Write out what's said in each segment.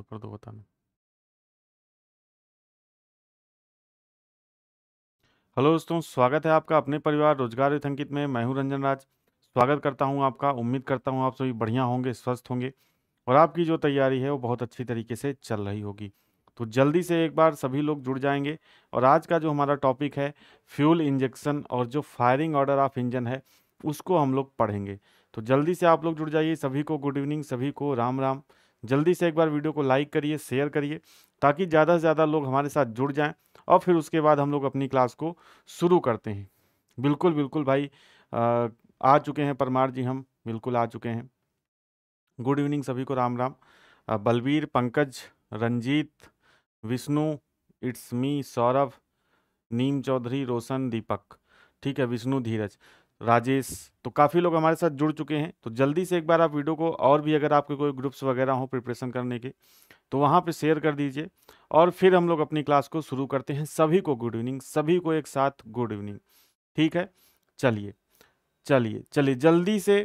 do продоватами. Hello दोस्तों स्वागत है आपका अपने परिवार रोजगार रेखांकित में मैं हूं रंजन राज स्वागत करता हूं आपका उम्मीद करता हूं आप सभी बढ़िया होंगे स्वस्थ होंगे और आपकी जो तैयारी है वो बहुत अच्छी तरीके से चल रही होगी तो जल्दी से एक बार सभी लोग जुड़ जाएंगे और आज का जो हमारा टॉपिक है फ्यूल इंजेक्शन और जो फायरिंग ऑर्डर ऑफ इंजन है उसको हम लोग पढ़ेंगे तो जल्दी से आप लोग जुड़ जाइए सभी को गुड इवनिंग सभी को राम राम जल्दी से एक बार वीडियो को लाइक करिए शेयर करिए ताकि ज़्यादा से ज़्यादा लोग हमारे साथ जुड़ जाएं और फिर उसके बाद हम लोग अपनी क्लास को शुरू करते हैं बिल्कुल बिल्कुल भाई आ, आ चुके हैं परमार जी हम बिल्कुल आ चुके हैं गुड इवनिंग सभी को राम राम बलबीर पंकज रंजीत विष्णु इट्स मी सौरभ नीम चौधरी रोशन दीपक ठीक है विष्णु धीरज राजेश तो काफ़ी लोग हमारे साथ जुड़ चुके हैं तो जल्दी से एक बार आप वीडियो को और भी अगर आपके कोई ग्रुप्स वगैरह हो प्रिपरेशन करने के तो वहाँ पे शेयर कर दीजिए और फिर हम लोग अपनी क्लास को शुरू करते हैं सभी को गुड इवनिंग सभी को एक साथ गुड इवनिंग ठीक है चलिए चलिए चलिए जल्दी से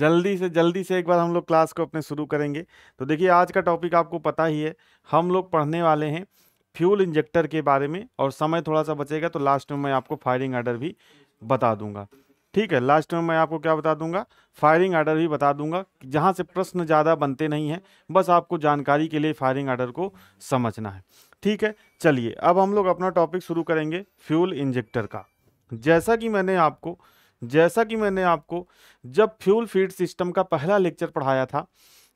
जल्दी से जल्दी से एक बार हम लोग क्लास को अपने शुरू करेंगे तो देखिए आज का टॉपिक आपको पता ही है हम लोग पढ़ने वाले हैं फ्यूल इंजेक्टर के बारे में और समय थोड़ा सा बचेगा तो लास्ट में मैं आपको फायरिंग आर्डर भी बता दूंगा ठीक है लास्ट में मैं आपको क्या बता दूंगा फायरिंग आर्डर भी बता दूंगा जहां से प्रश्न ज़्यादा बनते नहीं हैं बस आपको जानकारी के लिए फायरिंग आर्डर को समझना है ठीक है चलिए अब हम लोग अपना टॉपिक शुरू करेंगे फ्यूल इंजेक्टर का जैसा कि मैंने आपको जैसा कि मैंने आपको जब फ्यूल फीड सिस्टम का पहला लेक्चर पढ़ाया था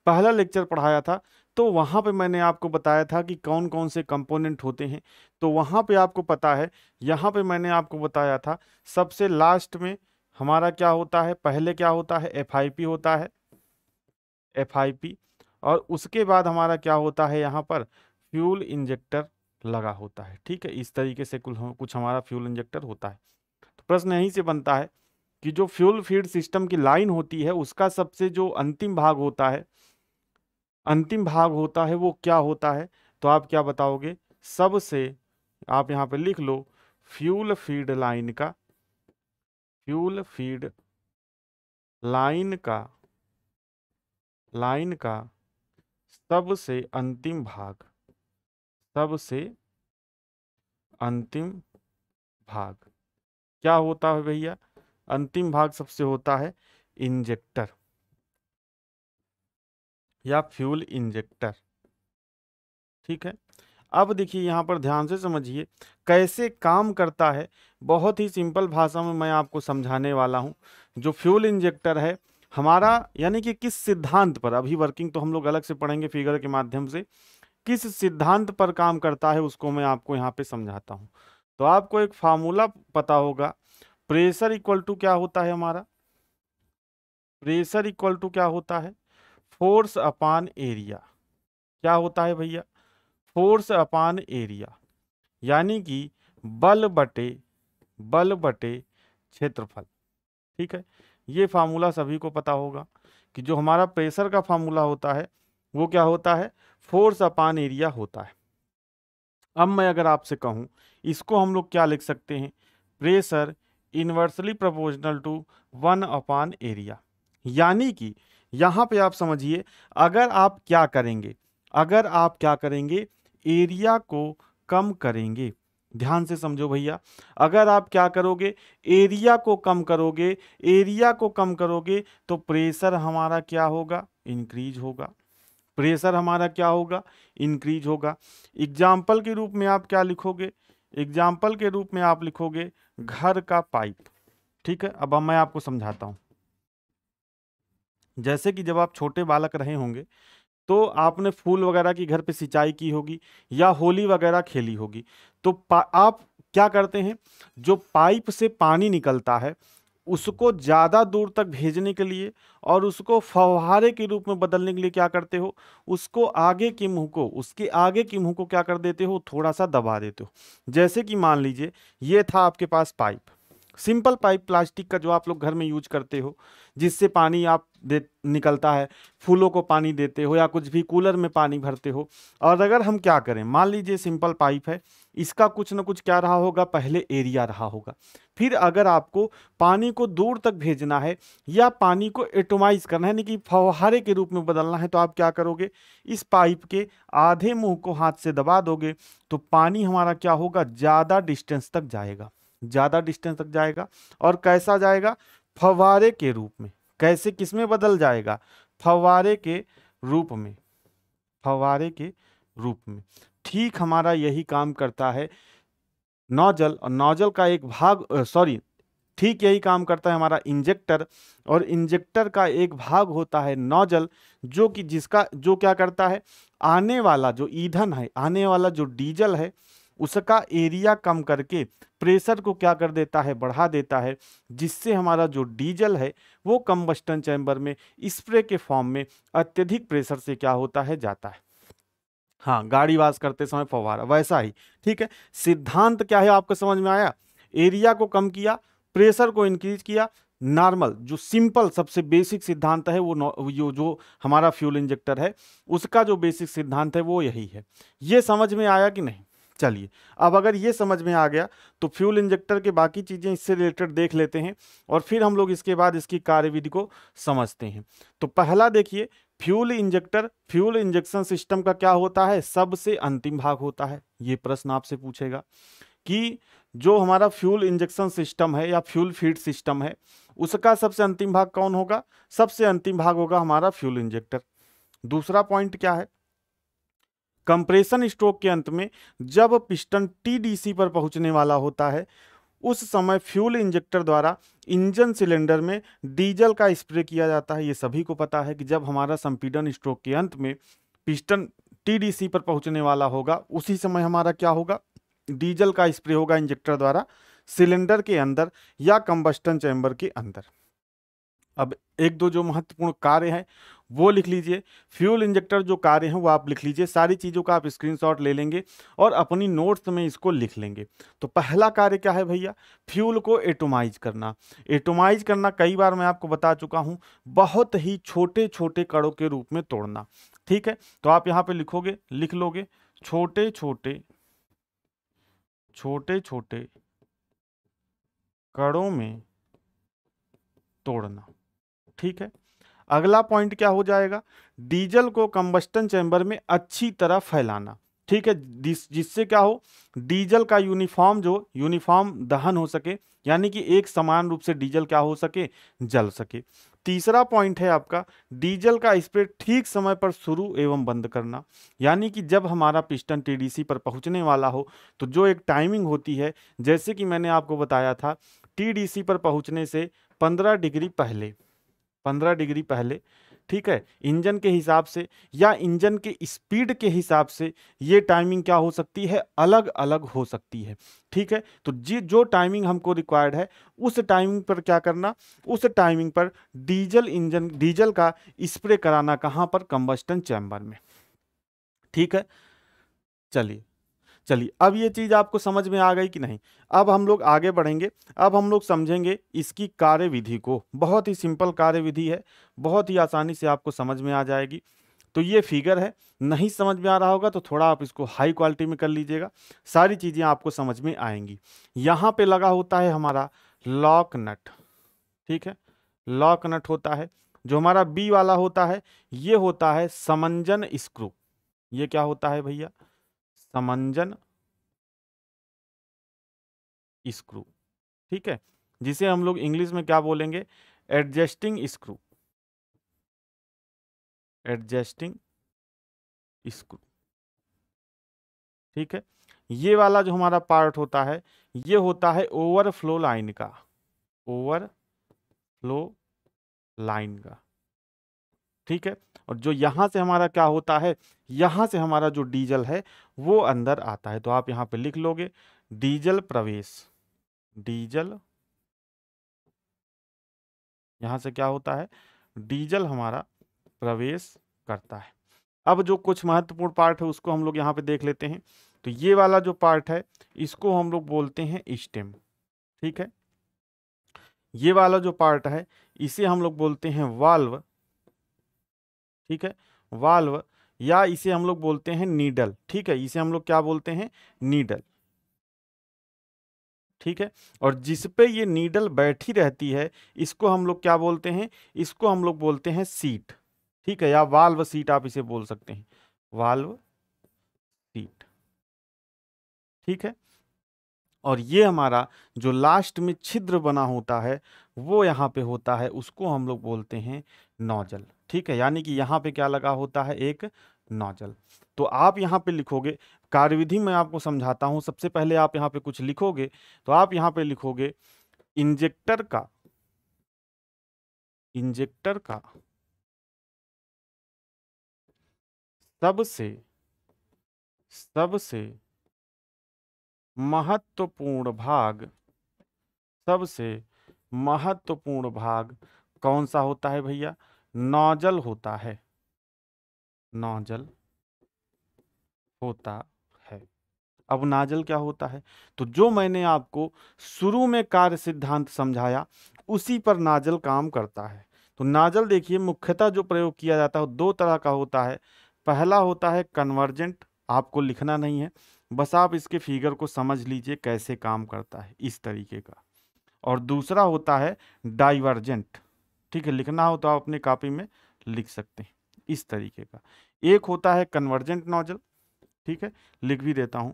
पहला लेक्चर पढ़ाया था तो वहाँ पे मैंने आपको बताया था कि कौन कौन से कंपोनेंट होते हैं तो वहाँ पे आपको पता है यहाँ पे मैंने आपको बताया था सबसे लास्ट में हमारा क्या होता है पहले क्या होता है एफ होता है एफ और उसके बाद हमारा क्या होता है यहाँ पर फ्यूल इंजेक्टर लगा होता है ठीक है इस तरीके से कुछ हमारा फ्यूल इंजेक्टर होता है तो प्रश्न यहीं से बनता है कि जो फ्यूल फीड सिस्टम की लाइन होती है उसका सबसे जो अंतिम भाग होता है अंतिम भाग होता है वो क्या होता है तो आप क्या बताओगे सबसे आप यहां पर लिख लो फ्यूल फीड लाइन का फ्यूल फीड लाइन का लाइन का सबसे अंतिम भाग सबसे अंतिम भाग क्या होता है भैया अंतिम भाग सबसे होता है इंजेक्टर या फ्यूल इंजेक्टर ठीक है अब देखिए यहाँ पर ध्यान से समझिए कैसे काम करता है बहुत ही सिंपल भाषा में मैं आपको समझाने वाला हूँ जो फ्यूल इंजेक्टर है हमारा यानी कि किस सिद्धांत पर अभी वर्किंग तो हम लोग अलग से पढ़ेंगे फिगर के माध्यम से किस सिद्धांत पर काम करता है उसको मैं आपको यहाँ पे समझाता हूँ तो आपको एक फार्मूला पता होगा प्रेशर इक्वल टू क्या होता है हमारा प्रेशर इक्वल टू क्या होता है फोर्स अपान एरिया क्या होता है भैया फोर्स अपान एरिया यानी कि बल बटे बल बटे क्षेत्रफल ठीक है ये फार्मूला सभी को पता होगा कि जो हमारा प्रेशर का फार्मूला होता है वो क्या होता है फोर्स अपान एरिया होता है अब मैं अगर आपसे कहूँ इसको हम लोग क्या लिख सकते हैं pressure inversely proportional to one upon area यानी कि यहाँ पे आप समझिए अगर आप क्या करेंगे अगर आप क्या करेंगे एरिया को कम करेंगे ध्यान से समझो भैया अगर आप क्या करोगे एरिया को कम करोगे एरिया को कम करोगे तो प्रेशर हमारा क्या होगा इंक्रीज होगा प्रेशर हमारा क्या होगा इंक्रीज होगा एग्जाम्पल के रूप में आप क्या लिखोगे एग्जाम्पल के रूप में आप लिखोगे घर का पाइप ठीक है अब मैं आपको समझाता हूँ जैसे कि जब आप छोटे बालक रहे होंगे तो आपने फूल वगैरह की घर पे सिंचाई की होगी या होली वगैरह खेली होगी तो आप क्या करते हैं जो पाइप से पानी निकलता है उसको ज़्यादा दूर तक भेजने के लिए और उसको फवहारे के रूप में बदलने के लिए क्या करते हो उसको आगे के मुंह को उसके आगे के मुंह को क्या कर देते हो थोड़ा सा दबा देते हो जैसे कि मान लीजिए ये था आपके पास पाइप सिंपल पाइप प्लास्टिक का जो आप लोग घर में यूज करते हो जिससे पानी आप दे निकलता है फूलों को पानी देते हो या कुछ भी कूलर में पानी भरते हो और अगर हम क्या करें मान लीजिए सिंपल पाइप है इसका कुछ ना कुछ क्या रहा होगा पहले एरिया रहा होगा फिर अगर आपको पानी को दूर तक भेजना है या पानी को एटोमाइज करना है यानी कि फवहारे के रूप में बदलना है तो आप क्या करोगे इस पाइप के आधे मुँह को हाथ से दबा दोगे तो पानी हमारा क्या होगा ज़्यादा डिस्टेंस तक जाएगा ज़्यादा डिस्टेंस तक जाएगा और कैसा जाएगा फवारे के रूप में कैसे किसमें बदल जाएगा फवारे के रूप में फवारे के रूप में ठीक हमारा यही काम करता है नोजल और नोजल का एक भाग सॉरी ठीक यही काम करता है हमारा इंजेक्टर और इंजेक्टर का एक भाग होता है नोजल जो कि जिसका जो क्या करता है आने वाला जो ईंधन है आने वाला जो डीजल है उसका एरिया कम करके प्रेशर को क्या कर देता है बढ़ा देता है जिससे हमारा जो डीजल है वो कम्बस्टन चैम्बर में स्प्रे के फॉर्म में अत्यधिक प्रेशर से क्या होता है जाता है हाँ गाड़ी वास करते समय फवारा वैसा ही ठीक है सिद्धांत क्या है आपको समझ में आया एरिया को कम किया प्रेशर को इंक्रीज किया नॉर्मल जो सिंपल सबसे बेसिक सिद्धांत है वो यो जो हमारा फ्यूल इंजेक्टर है उसका जो बेसिक सिद्धांत है वो यही है ये समझ में आया कि नहीं चलिए अब अगर ये समझ में आ गया तो फ्यूल इंजेक्टर के बाकी चीज़ें इससे रिलेटेड देख लेते हैं और फिर हम लोग इसके बाद इसकी कार्यविधि को समझते हैं तो पहला देखिए fuel injector fuel injection system का क्या होता है सबसे अंतिम भाग होता है ये प्रश्न आपसे पूछेगा कि जो हमारा फ्यूल इंजेक्शन सिस्टम है या फ्यूल फीड सिस्टम है उसका सबसे अंतिम भाग कौन होगा सबसे अंतिम भाग होगा हमारा फ्यूल इंजेक्टर दूसरा पॉइंट क्या है कंप्रेशन स्ट्रोक के अंत में जब पिस्टन टीडीसी पर पहुंचने वाला होता है उस समय फ्यूल इंजेक्टर द्वारा इंजन सिलेंडर में डीजल का स्प्रे किया जाता है ये सभी को पता है कि जब हमारा संपीडन स्ट्रोक के अंत में पिस्टन टीडीसी पर पहुंचने वाला होगा उसी समय हमारा क्या होगा डीजल का स्प्रे होगा इंजेक्टर द्वारा सिलेंडर के अंदर या कंबस्टन चैम्बर के अंदर अब एक दो जो महत्वपूर्ण कार्य हैं वो लिख लीजिए फ्यूल इंजेक्टर जो कार्य हैं वो आप लिख लीजिए सारी चीज़ों का आप स्क्रीनशॉट ले लेंगे और अपनी नोट्स में इसको लिख लेंगे तो पहला कार्य क्या है भैया फ्यूल को एटोमाइज करना एटोमाइज करना कई बार मैं आपको बता चुका हूँ बहुत ही छोटे छोटे कड़ों के रूप में तोड़ना ठीक है तो आप यहाँ पर लिखोगे लिख लोगे छोटे छोटे छोटे छोटे कड़ों में तोड़ना ठीक है अगला पॉइंट क्या हो जाएगा डीजल को कम्बस्टन चैम्बर में अच्छी तरह फैलाना ठीक है जिससे क्या हो डीजल का यूनिफॉर्म जो यूनिफॉर्म दहन हो सके यानी कि एक समान रूप से डीजल क्या हो सके जल सके तीसरा पॉइंट है आपका डीजल का स्प्रे ठीक समय पर शुरू एवं बंद करना यानी कि जब हमारा पिस्टन टीडीसी पर पहुंचने वाला हो तो जो एक टाइमिंग होती है जैसे कि मैंने आपको बताया था टीडीसी पर पहुंचने से 15 डिग्री पहले पंद्रह डिग्री पहले ठीक है इंजन के हिसाब से या इंजन के स्पीड के हिसाब से ये टाइमिंग क्या हो सकती है अलग अलग हो सकती है ठीक है तो जी जो टाइमिंग हमको रिक्वायर्ड है उस टाइमिंग पर क्या करना उस टाइमिंग पर डीजल इंजन डीजल का स्प्रे कराना कहाँ पर कंबस्टन चैम्बर में ठीक है चलिए चलिए अब ये चीज़ आपको समझ में आ गई कि नहीं अब हम लोग आगे बढ़ेंगे अब हम लोग समझेंगे इसकी कार्यविधि को बहुत ही सिंपल कार्यविधि है बहुत ही आसानी से आपको समझ में आ जाएगी तो ये फिगर है नहीं समझ में आ रहा होगा तो थोड़ा आप इसको हाई क्वालिटी में कर लीजिएगा सारी चीज़ें आपको समझ में आएंगी यहाँ पे लगा होता है हमारा लॉक नट ठीक है लॉक नट होता है जो हमारा बी वाला होता है ये होता है समंजन स्क्रू ये क्या होता है भैया समंजन स्क्रू ठीक है जिसे हम लोग इंग्लिश में क्या बोलेंगे एडजस्टिंग स्क्रू एडजस्टिंग स्क्रू ठीक है ये वाला जो हमारा पार्ट होता है ये होता है ओवरफ्लो लाइन का ओवरफ्लो लाइन का ठीक है और जो यहाँ से हमारा क्या होता है यहाँ से हमारा जो डीजल है वो अंदर आता है तो आप यहाँ पे लिख लोगे डीजल प्रवेश डीजल यहाँ से क्या होता है डीजल हमारा प्रवेश करता है अब जो कुछ महत्वपूर्ण पार्ट है उसको हम लोग यहाँ पे देख लेते हैं तो ये वाला जो पार्ट है इसको हम लोग बोलते हैं स्टेम ठीक है ये वाला जो पार्ट है इसे हम लोग बोलते हैं वाल्व ठीक है वाल्व या इसे हम लोग बोलते हैं नीडल ठीक है इसे हम लोग क्या बोलते हैं नीडल ठीक है और जिस पे ये नीडल बैठी रहती है इसको हम लोग क्या बोलते हैं इसको हम लोग बोलते हैं सीट ठीक है या वाल्व सीट आप इसे बोल सकते हैं वाल्व सीट ठीक है और ये हमारा जो लास्ट में छिद्र बना होता है वो यहां पे होता है उसको हम लोग बोलते हैं नोजल ठीक है यानी कि यहाँ पे क्या लगा होता है एक नोजल तो आप यहाँ पे लिखोगे कार्यविधि मैं आपको समझाता हूँ सबसे पहले आप यहाँ पे कुछ लिखोगे तो आप यहाँ पे लिखोगे इंजेक्टर का इंजेक्टर का सबसे सबसे महत्वपूर्ण भाग सबसे महत्वपूर्ण भाग कौन सा होता है भैया नौजल होता है नौजल होता है अब नाजल क्या होता है तो जो मैंने आपको शुरू में कार्य सिद्धांत समझाया उसी पर नाजल काम करता है तो नाजल देखिए मुख्यतः जो प्रयोग किया जाता है दो तरह का होता है पहला होता है कन्वर्जेंट आपको लिखना नहीं है बस आप इसके फिगर को समझ लीजिए कैसे काम करता है इस तरीके का और दूसरा होता है डाइवर्जेंट ठीक है लिखना हो तो आप अपनी कापी में लिख सकते हैं इस तरीके का एक होता है कन्वर्जेंट नोजल ठीक है लिख भी देता हूं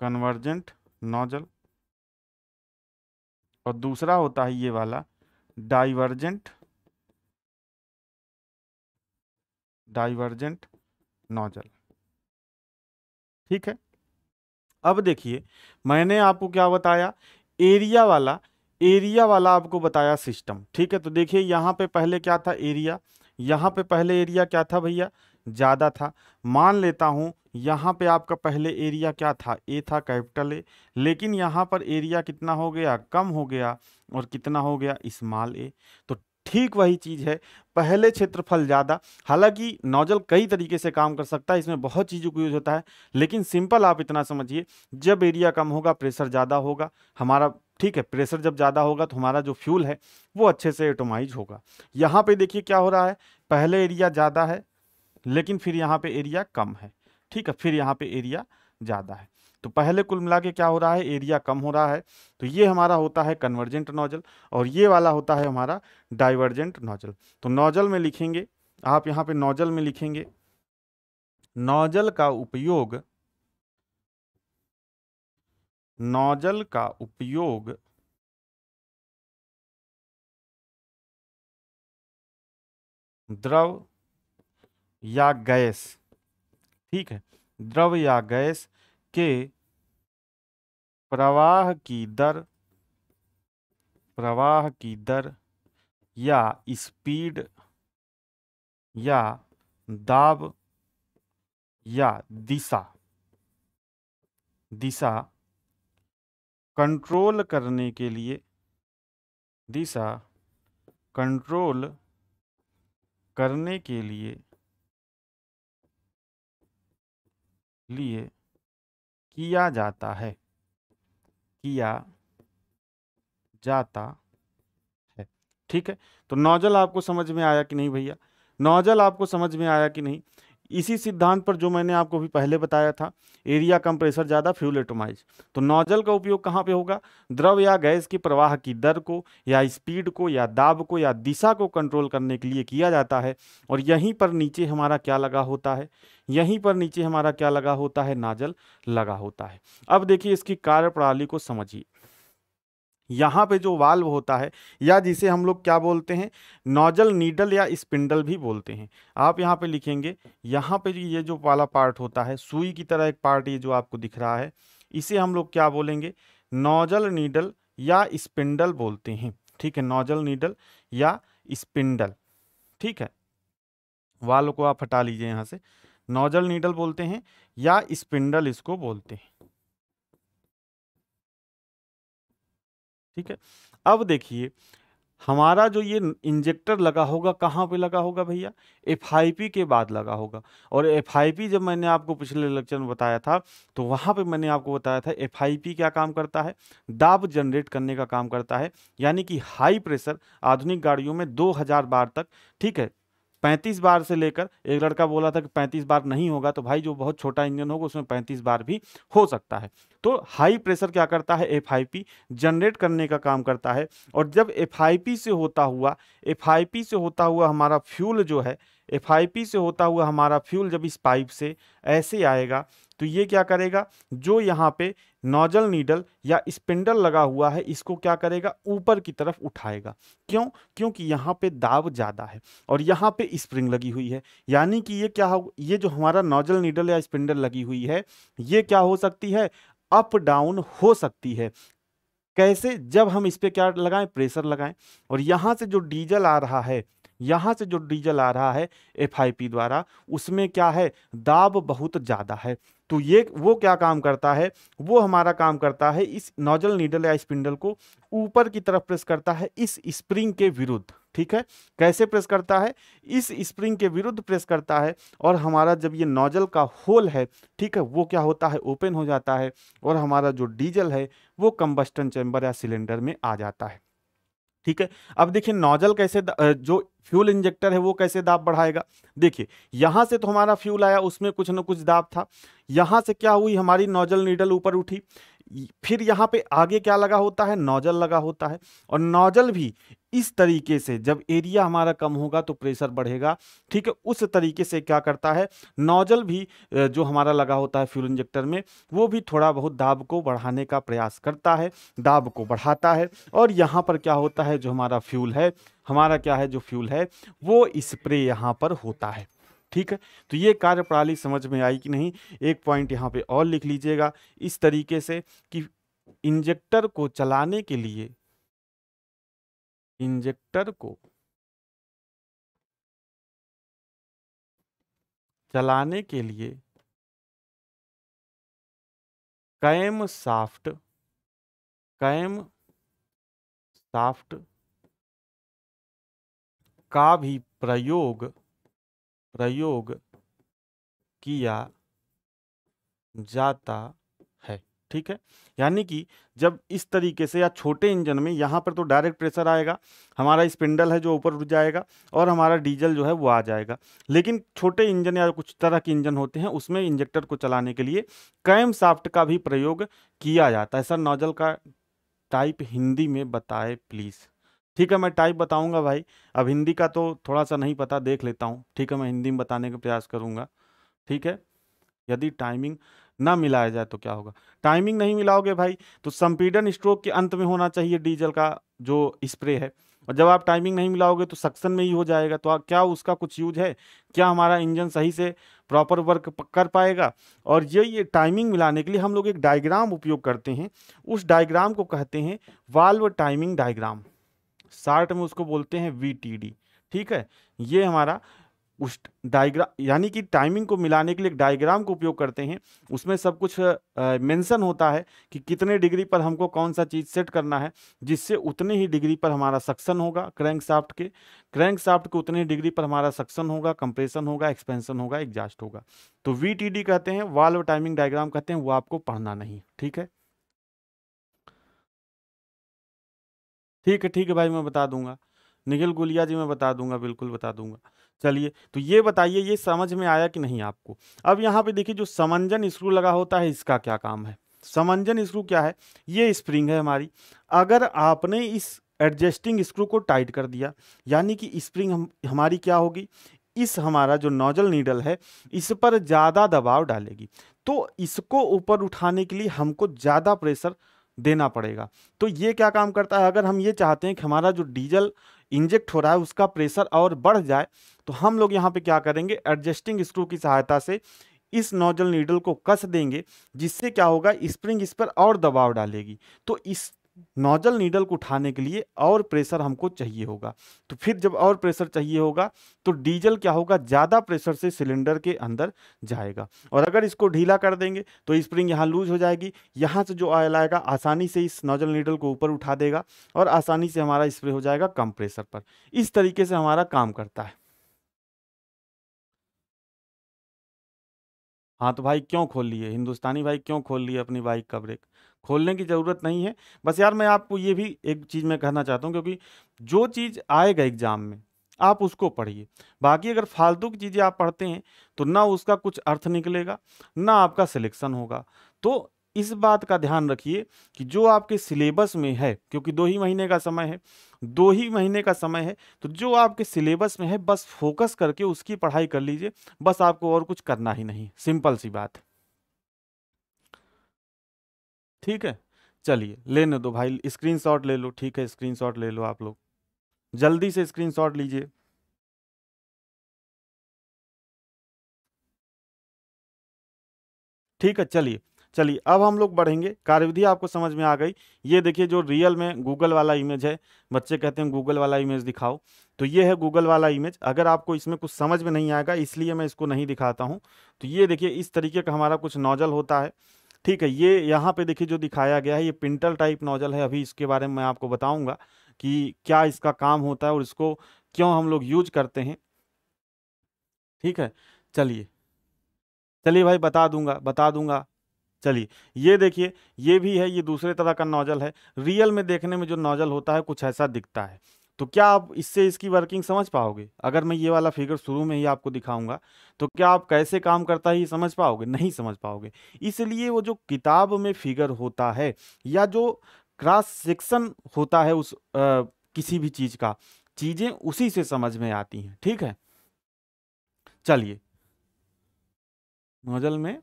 कन्वर्जेंट नोजल और दूसरा होता है ये वाला डाइवर्जेंट डाइवर्जेंट नोजल ठीक है अब देखिए मैंने आपको क्या बताया एरिया वाला एरिया वाला आपको बताया सिस्टम ठीक है तो देखिए यहाँ पे पहले क्या था एरिया यहाँ पे पहले एरिया क्या था भैया ज़्यादा था मान लेता हूँ यहाँ पे आपका पहले एरिया क्या था ए था कैपिटल ए लेकिन यहाँ पर एरिया कितना हो गया कम हो गया और कितना हो गया इस्माल ए तो ठीक वही चीज़ है पहले क्षेत्रफल ज़्यादा हालांकि नोजल कई तरीके से काम कर सकता है इसमें बहुत चीज़ों को यूज होता है लेकिन सिंपल आप इतना समझिए जब एरिया कम होगा प्रेशर ज़्यादा होगा हमारा ठीक है प्रेशर जब ज़्यादा होगा तो हमारा जो फ्यूल है वो अच्छे से एटोमाइज होगा यहाँ पे देखिए क्या हो रहा है पहले एरिया ज़्यादा है लेकिन फिर यहाँ पे एरिया कम है ठीक है फिर यहाँ पे एरिया ज़्यादा है तो पहले कुल मिला के क्या हो रहा है एरिया कम हो रहा है तो ये हमारा होता है कन्वर्जेंट नोजल और ये वाला होता है हमारा डाइवर्जेंट नोजल तो नोजल में लिखेंगे आप यहाँ पर नोजल में लिखेंगे नोजल का उपयोग नोजल का उपयोग द्रव या गैस ठीक है द्रव या गैस के प्रवाह की दर प्रवाह की दर या स्पीड या दाब या दिशा दिशा कंट्रोल करने के लिए दिशा कंट्रोल करने के लिए लिए किया जाता है किया जाता है ठीक है तो नोजल आपको समझ में आया कि नहीं भैया नोजल आपको समझ में आया कि नहीं इसी सिद्धांत पर जो मैंने आपको भी पहले बताया था एरिया कंप्रेसर ज़्यादा फ्यूल एटोमाइज तो नोजल का उपयोग कहाँ पे होगा द्रव या गैस की प्रवाह की दर को या स्पीड को या दाब को या दिशा को कंट्रोल करने के लिए किया जाता है और यहीं पर नीचे हमारा क्या लगा होता है यहीं पर नीचे हमारा क्या लगा होता है नाजल लगा होता है अब देखिए इसकी कार्य प्रणाली को समझिए यहाँ पे जो वाल्व होता है या जिसे हम लोग क्या बोलते हैं नोजल नीडल या स्पिंडल भी बोलते हैं आप यहाँ पे लिखेंगे यहाँ पे ये जो वाला पार्ट होता है सुई की तरह एक पार्ट ये जो आपको दिख रहा है इसे हम लोग क्या बोलेंगे नोजल नीडल या स्पिंडल बोलते हैं ठीक है नोजल नीडल या स्पिंडल ठीक है वाल्व को आप हटा लीजिए यहाँ से नोजल नीडल बोलते हैं या स्पिंडल इसको बोलते हैं ठीक है अब देखिए हमारा जो ये इंजेक्टर लगा होगा कहाँ पे लगा होगा भैया एफ के बाद लगा होगा और एफ जब मैंने आपको पिछले लेक्चर में बताया था तो वहाँ पे मैंने आपको बताया था एफ क्या काम करता है दाब जनरेट करने का काम करता है यानी कि हाई प्रेशर आधुनिक गाड़ियों में 2000 बार तक ठीक है पैंतीस बार से लेकर एक लड़का बोला था कि पैंतीस बार नहीं होगा तो भाई जो बहुत छोटा इंजन होगा उसमें पैंतीस बार भी हो सकता है तो हाई प्रेशर क्या करता है एफ जनरेट करने का काम करता है और जब एफ से होता हुआ एफ से होता हुआ हमारा फ्यूल जो है एफ से होता हुआ हमारा फ्यूल जब इस पाइप से ऐसे आएगा तो ये क्या करेगा जो यहाँ पे नोजल नीडल या स्पिंडल लगा हुआ है इसको क्या करेगा ऊपर की तरफ उठाएगा क्यों क्योंकि यहाँ पे दाब ज़्यादा है और यहाँ पे स्प्रिंग लगी हुई है यानी कि ये क्या हो ये जो हमारा नोजल नीडल या स्पिंडल लगी हुई है ये क्या हो सकती है अप डाउन हो सकती है कैसे जब हम इस पर क्या लगाएं प्रेशर लगाएं और यहाँ से जो डीजल आ रहा है यहाँ से जो डीजल आ रहा है एफआईपी द्वारा उसमें क्या है दाब बहुत ज़्यादा है तो ये वो क्या काम करता है वो हमारा काम करता है इस नोजल नीडल या स्पिंडल को ऊपर की तरफ प्रेस करता है इस स्प्रिंग के विरुद्ध ठीक है कैसे प्रेस करता है इस स्प्रिंग के विरुद्ध प्रेस करता है और हमारा जब ये नोजल का होल है ठीक है वो क्या होता है ओपन हो जाता है और हमारा जो डीजल है वो कम्बस्टन चैम्बर या सिलेंडर में आ जाता है ठीक है अब देखिए नोजल कैसे जो फ्यूल इंजेक्टर है वो कैसे दाब बढ़ाएगा देखिए यहाँ से तो हमारा फ्यूल आया उसमें कुछ ना कुछ दाब था यहाँ से क्या हुई हमारी नोजल नीडल ऊपर उठी फिर यहाँ पे आगे क्या लगा होता है नोजल लगा होता है और नोजल भी इस तरीके से जब एरिया हमारा कम होगा तो प्रेशर बढ़ेगा ठीक है उस तरीके से क्या करता है नोजल भी जो हमारा लगा होता है फ्यूल इंजेक्टर में वो भी थोड़ा बहुत दाब को बढ़ाने का प्रयास करता है दाब को बढ़ाता है और यहाँ पर क्या होता है जो हमारा फ्यूल है हमारा क्या है जो फ्यूल है वो स्प्रे यहाँ पर होता है ठीक है तो ये कार्य प्रणाली समझ में आई कि नहीं एक पॉइंट यहाँ पे और लिख लीजिएगा इस तरीके से कि इंजेक्टर को चलाने के लिए इंजेक्टर को चलाने के लिए कैम साफ्ट कैम साफ्ट का भी प्रयोग प्रयोग किया जाता ठीक है यानी कि जब इस तरीके से या छोटे इंजन में यहाँ पर तो डायरेक्ट प्रेशर आएगा हमारा स्पिंडल है जो ऊपर उठ जाएगा और हमारा डीजल जो है वो आ जाएगा लेकिन छोटे इंजन या कुछ तरह के इंजन होते हैं उसमें इंजेक्टर को चलाने के लिए कैम साफ्ट का भी प्रयोग किया जाता है सर नोजल का टाइप हिंदी में बताए प्लीज़ ठीक है मैं टाइप बताऊंगा भाई अब हिंदी का तो थोड़ा सा नहीं पता देख लेता हूँ ठीक है मैं हिंदी में बताने का प्रयास करूँगा ठीक है यदि टाइमिंग ना मिलाया जाए तो क्या होगा टाइमिंग नहीं मिलाओगे भाई तो संपीडन स्ट्रोक के अंत में होना चाहिए डीजल का जो स्प्रे है और जब आप टाइमिंग नहीं मिलाओगे तो सक्सन में ही हो जाएगा तो क्या उसका कुछ यूज है क्या हमारा इंजन सही से प्रॉपर वर्क कर पाएगा और ये ये टाइमिंग मिलाने के लिए हम लोग एक डायग्राम उपयोग करते हैं उस डायग्राम को कहते हैं वाल्व टाइमिंग डायग्राम शार्ट में उसको बोलते हैं वी ठीक है ये हमारा उस डायग्राम यानी कि टाइमिंग को मिलाने के लिए एक डायग्राम को उपयोग करते हैं उसमें सब कुछ मेंशन होता है कि कितने डिग्री पर हमको कौन सा चीज़ सेट करना है जिससे उतने ही डिग्री पर हमारा सक्शन होगा क्रैंक साफ्ट के क्रैंक साफ्ट के उतने ही डिग्री पर हमारा सक्शन होगा कंप्रेशन होगा एक्सपेंशन होगा एग्जास्ट होगा तो वी कहते हैं वाल्व टाइमिंग डायग्राम कहते हैं वो आपको पढ़ना नहीं ठीक है ठीक है ठीक है भाई मैं बता दूंगा निखिल गुलिया जी मैं बता दूंगा बिल्कुल बता दूंगा चलिए तो ये बताइए ये समझ में आया कि नहीं आपको अब यहाँ पे देखिए जो समंजन स्क्रू लगा होता है इसका क्या काम है समंजन स्क्रू क्या है ये स्प्रिंग है हमारी अगर आपने इस एडजस्टिंग स्क्रू को टाइट कर दिया यानी कि स्प्रिंग हम हमारी क्या होगी इस हमारा जो नोजल नीडल है इस पर ज़्यादा दबाव डालेगी तो इसको ऊपर उठाने के लिए हमको ज़्यादा प्रेशर देना पड़ेगा तो ये क्या काम करता है अगर हम ये चाहते हैं कि हमारा जो डीजल इंजेक्ट हो रहा है उसका प्रेशर और बढ़ जाए तो हम लोग यहाँ पे क्या करेंगे एडजस्टिंग स्क्रू की सहायता से इस नोजल नीडल को कस देंगे जिससे क्या होगा स्प्रिंग इस पर और दबाव डालेगी तो इस नोजल नीडल को उठाने के लिए और प्रेशर हमको चाहिए होगा तो फिर जब और प्रेशर चाहिए होगा तो डीजल क्या होगा ज़्यादा प्रेशर से सिलेंडर के अंदर जाएगा और अगर इसको ढीला कर देंगे तो स्प्रिंग यहाँ लूज हो जाएगी यहाँ से जो ऑयल आएगा आसानी से इस नोजल नीडल को ऊपर उठा देगा और आसानी से हमारा स्प्रे हो जाएगा कम प्रेशर पर इस तरीके से हमारा काम करता है हाँ तो भाई क्यों खोल लिए हिंदुस्तानी भाई क्यों खोल लिए अपनी बाइक का ब्रेक खोलने की ज़रूरत नहीं है बस यार मैं आपको ये भी एक चीज़ मैं कहना चाहता हूँ क्योंकि जो चीज़ आएगा एग्ज़ाम में आप उसको पढ़िए बाकी अगर फालतू की चीज़ें आप पढ़ते हैं तो ना उसका कुछ अर्थ निकलेगा ना आपका सिलेक्शन होगा तो इस बात का ध्यान रखिए कि जो आपके सिलेबस में है क्योंकि दो ही महीने का समय है दो ही महीने का समय है तो जो आपके सिलेबस में है बस फोकस करके उसकी पढ़ाई कर लीजिए बस आपको और कुछ करना ही नहीं सिंपल सी बात है ठीक है चलिए लेने दो भाई स्क्रीनशॉट ले लो ठीक है स्क्रीनशॉट ले लो आप लोग जल्दी से स्क्रीनशॉट लीजिए ठीक है चलिए चलिए अब हम लोग बढ़ेंगे कार्यविधि आपको समझ में आ गई ये देखिए जो रियल में गूगल वाला इमेज है बच्चे कहते हैं गूगल वाला इमेज दिखाओ तो ये है गूगल वाला इमेज अगर आपको इसमें कुछ समझ में नहीं आएगा इसलिए मैं इसको नहीं दिखाता हूँ तो ये देखिए इस तरीके का हमारा कुछ नोजल होता है ठीक है ये यहाँ पे देखिए जो दिखाया गया है ये पिंटल टाइप नोजल है अभी इसके बारे में मैं आपको बताऊंगा कि क्या इसका काम होता है और इसको क्यों हम लोग यूज करते हैं ठीक है चलिए चलिए भाई बता दूंगा बता दूंगा चलिए ये देखिए ये भी है ये दूसरे तरह का नोजल है रियल में देखने में जो नोजल होता है कुछ ऐसा दिखता है तो क्या आप इससे इसकी वर्किंग समझ पाओगे अगर मैं ये वाला फिगर शुरू में ही आपको दिखाऊंगा तो क्या आप कैसे काम करता है ये समझ पाओगे नहीं समझ पाओगे इसलिए वो जो किताब में फिगर होता है या जो क्रॉस सेक्शन होता है उस आ, किसी भी चीज़ का चीज़ें उसी से समझ में आती हैं ठीक है चलिए नोजल में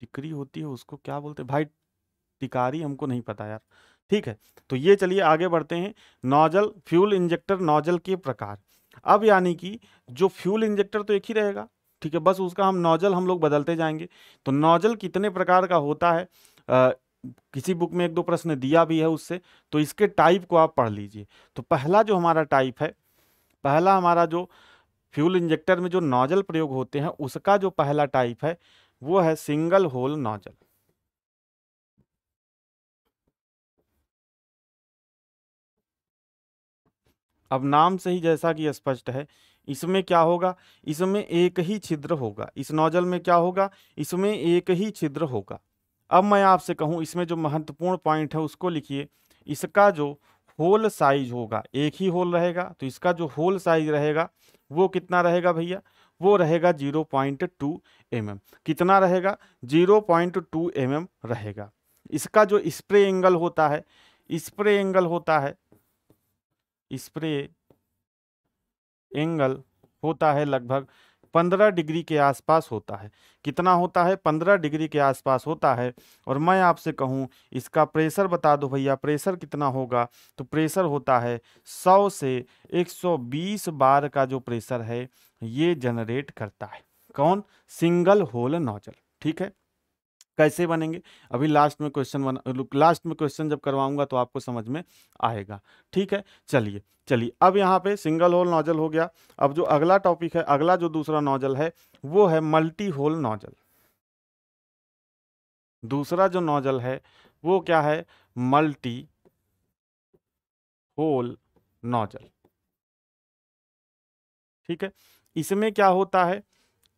टिकरी होती है उसको क्या बोलते भाई टिकारी हमको नहीं पता यार ठीक है तो ये चलिए आगे बढ़ते हैं नोजल फ्यूल इंजेक्टर नोजल के प्रकार अब यानी कि जो फ्यूल इंजेक्टर तो एक ही रहेगा ठीक है बस उसका हम नोजल हम लोग बदलते जाएंगे तो नोजल कितने प्रकार का होता है आ, किसी बुक में एक दो प्रश्न दिया भी है उससे तो इसके टाइप को आप पढ़ लीजिए तो पहला जो हमारा टाइप है पहला हमारा जो फ्यूल इंजेक्टर में जो नोजल प्रयोग होते हैं उसका जो पहला टाइप है वो है सिंगल होल नोजल अब नाम से ही जैसा कि स्पष्ट है इसमें क्या होगा इसमें एक ही छिद्र होगा इस नोजल में क्या होगा इसमें एक ही छिद्र होगा अब मैं आपसे कहूँ इसमें जो महत्वपूर्ण पॉइंट है उसको लिखिए इसका जो होल साइज होगा एक ही होल रहेगा तो इसका जो होल साइज रहेगा वो कितना रहेगा भैया वो रहेगा zero point two M M कितना रहेगा zero point two M M रहेगा इसका जो स्प्रे एंगल होता है स्प्रे एंगल होता है स्प्रे एंगल होता है लगभग पंद्रह डिग्री के आसपास होता है कितना होता है पंद्रह डिग्री के आसपास होता है और मैं आपसे कहूँ इसका प्रेशर बता दो भैया प्रेशर कितना होगा तो प्रेशर होता है सौ से एक सौ बीस बार का जो प्रेशर है ये जनरेट करता है कौन सिंगल होल नोजल ठीक है कैसे बनेंगे अभी लास्ट में क्वेश्चन बना लास्ट में क्वेश्चन जब करवाऊंगा तो आपको समझ में आएगा ठीक है चलिए चलिए अब यहाँ पे सिंगल होल नोजल हो गया अब जो अगला टॉपिक है अगला जो दूसरा नोजल है वो है मल्टी होल नोजल दूसरा जो नोजल है वो क्या है मल्टी होल नोजल ठीक है इसमें क्या होता है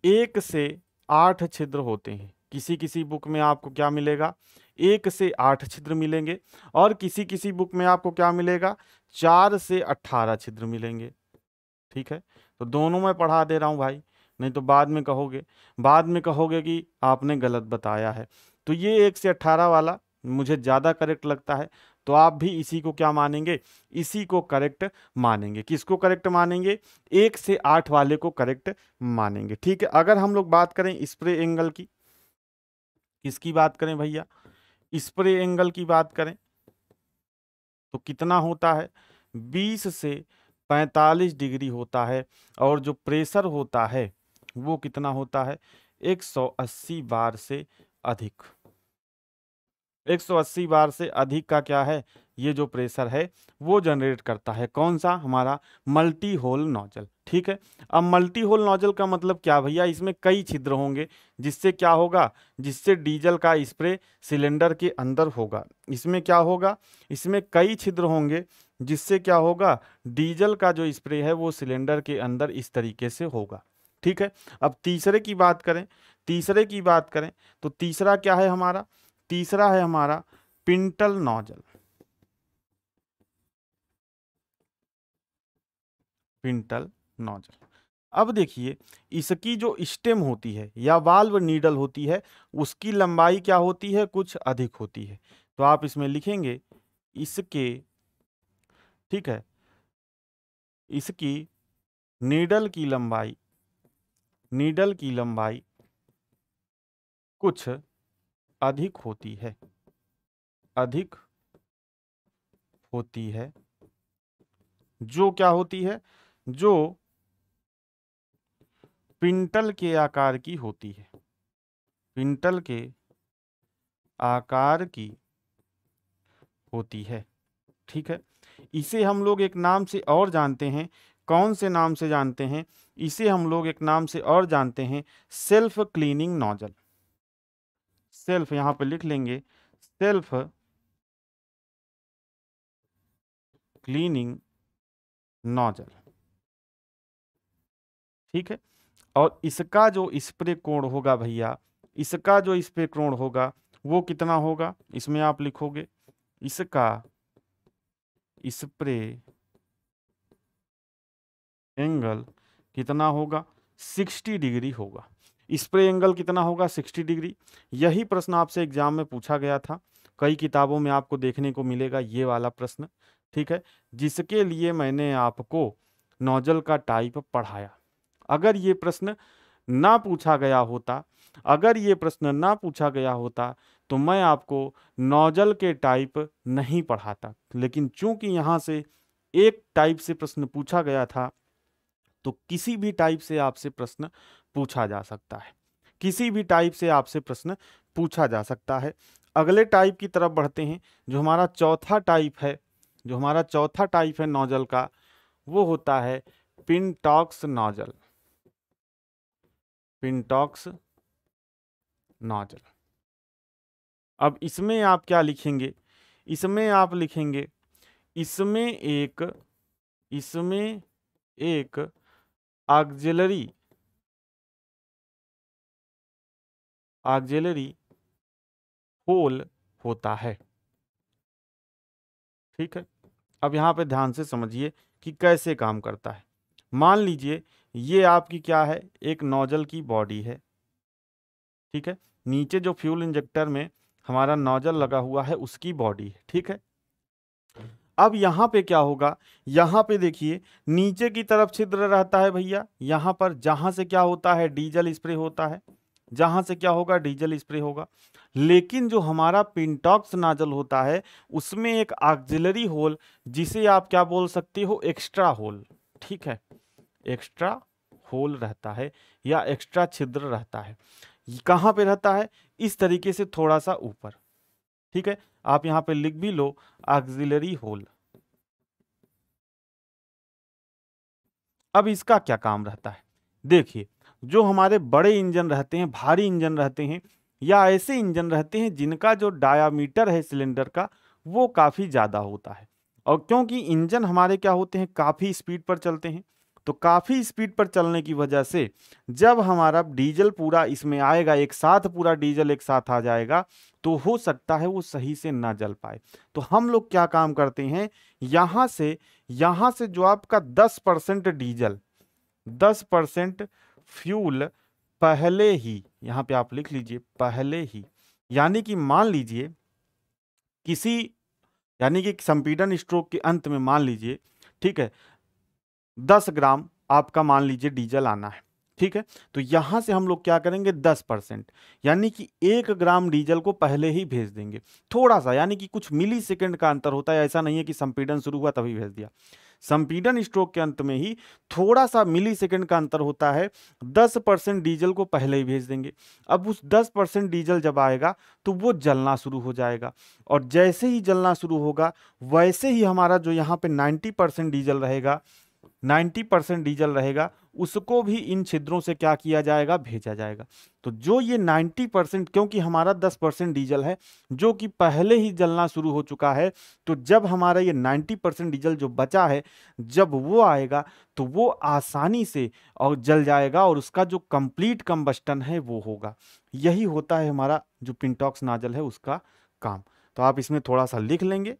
एक से आठ छिद्र होते हैं किसी किसी बुक में आपको क्या मिलेगा एक से आठ छिद्र मिलेंगे और किसी किसी बुक में आपको क्या मिलेगा चार से अट्ठारह छिद्र मिलेंगे ठीक है तो दोनों में पढ़ा दे रहा हूँ भाई नहीं तो बाद में कहोगे बाद में कहोगे कि आपने गलत बताया है तो ये एक से अट्ठारह वाला मुझे ज़्यादा करेक्ट लगता है तो आप भी इसी को क्या मानेंगे इसी को करेक्ट मानेंगे किसको करेक्ट मानेंगे एक से आठ वाले को करेक्ट मानेंगे ठीक है अगर हम लोग बात करें स्प्रे एंगल की किसकी बात करें भैया स्प्रे एंगल की बात करें तो कितना होता है 20 से 45 डिग्री होता है और जो प्रेशर होता है वो कितना होता है 180 बार से अधिक 180 बार से अधिक का क्या है ये जो प्रेशर है वो जनरेट करता है कौन सा हमारा मल्टी होल नोजल ठीक है अब मल्टी होल नोजल का मतलब क्या भैया इसमें कई छिद्र होंगे जिससे क्या होगा जिससे डीजल का स्प्रे सिलेंडर के अंदर होगा इसमें क्या होगा इसमें कई छिद्र होंगे जिससे क्या होगा डीजल का जो स्प्रे है वो सिलेंडर के अंदर इस तरीके से होगा ठीक है अब तीसरे की बात करें तीसरे की बात करें तो तीसरा क्या है हमारा तीसरा है हमारा पिंटल नोजल पिंटल नोजल अब देखिए इसकी जो स्टेम होती है या वाल्व नीडल होती है उसकी लंबाई क्या होती है कुछ अधिक होती है तो आप इसमें लिखेंगे इसके ठीक है इसकी नीडल की लंबाई नीडल की लंबाई कुछ अधिक होती है अधिक होती है जो क्या होती है जो पिंटल के आकार की होती है पिंटल के आकार की होती है ठीक है इसे हम लोग एक नाम से और जानते हैं कौन से नाम से जानते हैं इसे हम लोग एक नाम से और जानते हैं सेल्फ क्लीनिंग नोजल सेल्फ यहाँ पे लिख लेंगे सेल्फ क्लीनिंग नोजल ठीक है और इसका जो स्प्रे कोण होगा भैया इसका जो स्प्रे कोण होगा वो कितना होगा इसमें आप लिखोगे इसका स्प्रे एंगल कितना होगा 60 डिग्री होगा स्प्रे एंगल कितना होगा 60 डिग्री यही प्रश्न आपसे एग्जाम में पूछा गया था कई किताबों में आपको देखने को मिलेगा ये वाला प्रश्न ठीक है जिसके लिए मैंने आपको नोजल का टाइप पढ़ाया अगर ये प्रश्न ना पूछा गया होता अगर ये प्रश्न ना पूछा गया होता तो मैं आपको नोजल के टाइप नहीं पढ़ाता लेकिन चूंकि यहाँ से एक टाइप से प्रश्न पूछा गया था तो किसी भी टाइप से आपसे प्रश्न पूछा जा सकता है किसी भी टाइप से आपसे प्रश्न पूछा जा सकता है अगले टाइप की तरफ बढ़ते हैं जो हमारा चौथा टाइप है जो हमारा चौथा टाइप है नोजल का वो होता है पिनटॉक्स नोजल पिनटॉक्स नोजल अब इसमें आप क्या लिखेंगे इसमें आप लिखेंगे इसमें एक इसमें एक ऑक्जिलरी आग्जेलरी होल होता है ठीक है अब यहां पे ध्यान से समझिए कि कैसे काम करता है मान लीजिए ये आपकी क्या है एक नोजल की बॉडी है ठीक है नीचे जो फ्यूल इंजेक्टर में हमारा नोजल लगा हुआ है उसकी बॉडी है ठीक है अब यहाँ पे क्या होगा यहाँ पे देखिए नीचे की तरफ छिद्र रहता है भैया यहाँ पर जहाँ से क्या होता है डीजल स्प्रे होता है जहाँ से क्या होगा डीजल स्प्रे होगा लेकिन जो हमारा पिंटॉक्स नाजल होता है उसमें एक ऑक्जिलरी होल जिसे आप क्या बोल सकते हो एक्स्ट्रा होल ठीक है एक्स्ट्रा होल रहता है या एक्स्ट्रा छिद्र रहता है कहाँ पे रहता है इस तरीके से थोड़ा सा ऊपर ठीक है आप यहाँ पे लिख भी लो ऑक्जिलरी होल अब इसका क्या काम रहता है देखिए जो हमारे बड़े इंजन रहते हैं भारी इंजन रहते हैं या ऐसे इंजन रहते हैं जिनका जो डायामीटर है सिलेंडर का वो काफ़ी ज़्यादा होता है और क्योंकि इंजन हमारे क्या होते हैं काफ़ी स्पीड पर चलते हैं तो काफ़ी स्पीड पर चलने की वजह से जब हमारा डीजल पूरा इसमें आएगा एक साथ पूरा डीजल एक साथ आ जाएगा तो हो सकता है वो सही से ना जल पाए तो हम लोग क्या काम करते हैं यहाँ से यहाँ से जो आपका दस परसेंट डीजल दस परसेंट फ्यूल पहले ही यहाँ पे आप लिख लीजिए पहले ही यानी कि मान लीजिए किसी यानी कि संपीडन स्ट्रोक के अंत में मान लीजिए ठीक है दस ग्राम आपका मान लीजिए डीजल आना है ठीक है तो यहां से हम लोग क्या करेंगे दस परसेंट यानी कि एक ग्राम डीजल को पहले ही भेज देंगे थोड़ा सा यानी कि कुछ मिली सेकेंड का अंतर होता है ऐसा नहीं है कि संपीडन शुरू हुआ तभी भेज दिया संपीडन स्ट्रोक के अंत में ही थोड़ा सा मिली सेकेंड का अंतर होता है दस परसेंट डीजल को पहले ही भेज देंगे अब उस दस परसेंट डीजल जब आएगा तो वो जलना शुरू हो जाएगा और जैसे ही जलना शुरू होगा वैसे ही हमारा जो यहाँ पे नाइन्टी परसेंट डीजल रहेगा 90 परसेंट डीजल रहेगा उसको भी इन छिद्रों से क्या किया जाएगा भेजा जाएगा तो जो ये 90 परसेंट क्योंकि हमारा 10 परसेंट डीजल है जो कि पहले ही जलना शुरू हो चुका है तो जब हमारा ये 90 परसेंट डीजल जो बचा है जब वो आएगा तो वो आसानी से और जल जाएगा और उसका जो कंप्लीट कम्बस्टन है वो होगा यही होता है हमारा जो पिंटॉक्स नाजल है उसका काम तो आप इसमें थोड़ा सा लिख लेंगे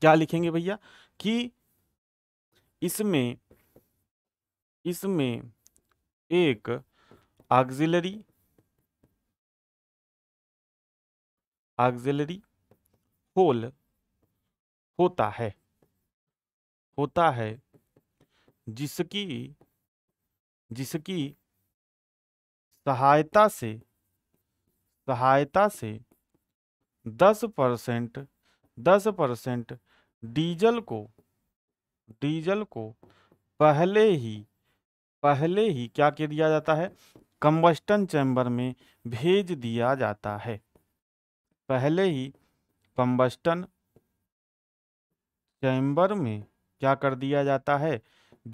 क्या लिखेंगे भैया कि इसमें इसमें एक ऑक्सिलरी ऑक्सिलरी होल होता है होता है जिसकी जिसकी सहायता से सहायता से दस परसेंट दस परसेंट डीजल को डीजल को पहले ही पहले ही क्या कह दिया जाता है कंबस्टन चैम्बर में भेज दिया जाता है पहले ही कंबस्टन चैम्बर में क्या कर दिया जाता है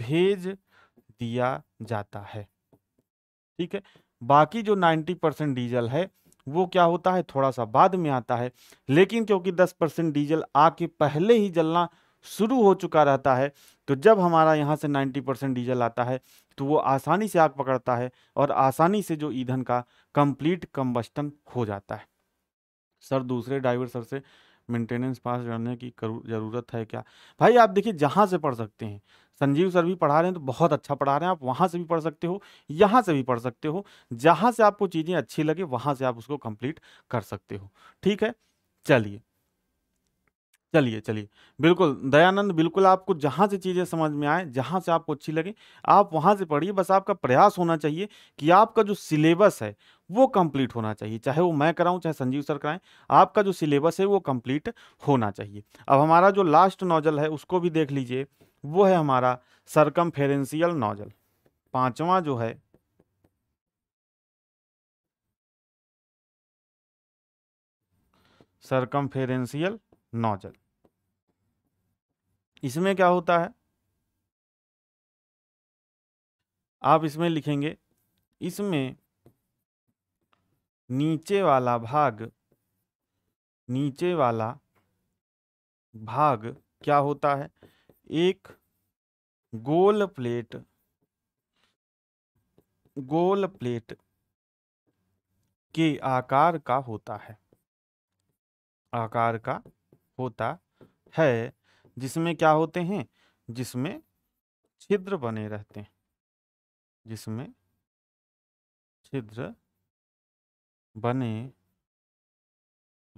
भेज दिया जाता है ठीक है बाकी जो 90 परसेंट डीजल है वो क्या होता है थोड़ा सा बाद में आता है लेकिन क्योंकि 10 परसेंट डीजल आके पहले ही जलना शुरू हो चुका रहता है तो जब हमारा यहाँ से 90 परसेंट डीजल आता है तो वो आसानी से आग पकड़ता है और आसानी से जो ईंधन का कंप्लीट कम्बस्टन हो जाता है सर दूसरे ड्राइवर सर से मेंटेनेंस पास करने की ज़रूरत है क्या भाई आप देखिए जहाँ से पढ़ सकते हैं संजीव सर भी पढ़ा रहे हैं तो बहुत अच्छा पढ़ा रहे हैं आप वहाँ से भी पढ़ सकते हो यहाँ से भी पढ़ सकते हो जहाँ से आपको चीज़ें अच्छी लगे वहाँ से आप उसको कंप्लीट कर सकते हो ठीक है चलिए चलिए, चलिए। बिल्कुल, दयानंद बिल्कुल आपको जहाँ से चीज़ें समझ में आए जहाँ से आपको अच्छी लगे, आप वहाँ से पढ़िए। बस आपका प्रयास होना चाहिए कि आपका जो सिलेबस है, वो कंप्लीट होना चाहिए। चाहे वो मैं कराऊँ, चाहे संजीव सर कराएं आपका जो सिलेबस है, वो कंप्लीट होना चाहिए। अब हमारा जो लास्ट नॉजल है, उसको भी देख लीजिए। वो है हमारा सरकमफेरेंशियल नॉजल पाँचवा जो है सरकमफेरेंशियल नोजल इसमें क्या होता है आप इसमें लिखेंगे इसमें नीचे वाला भाग नीचे वाला भाग क्या होता है एक गोल प्लेट गोल प्लेट के आकार का होता है आकार का होता है जिसमें क्या होते हैं जिसमें छिद्र बने रहते हैं जिसमें छिद्र बने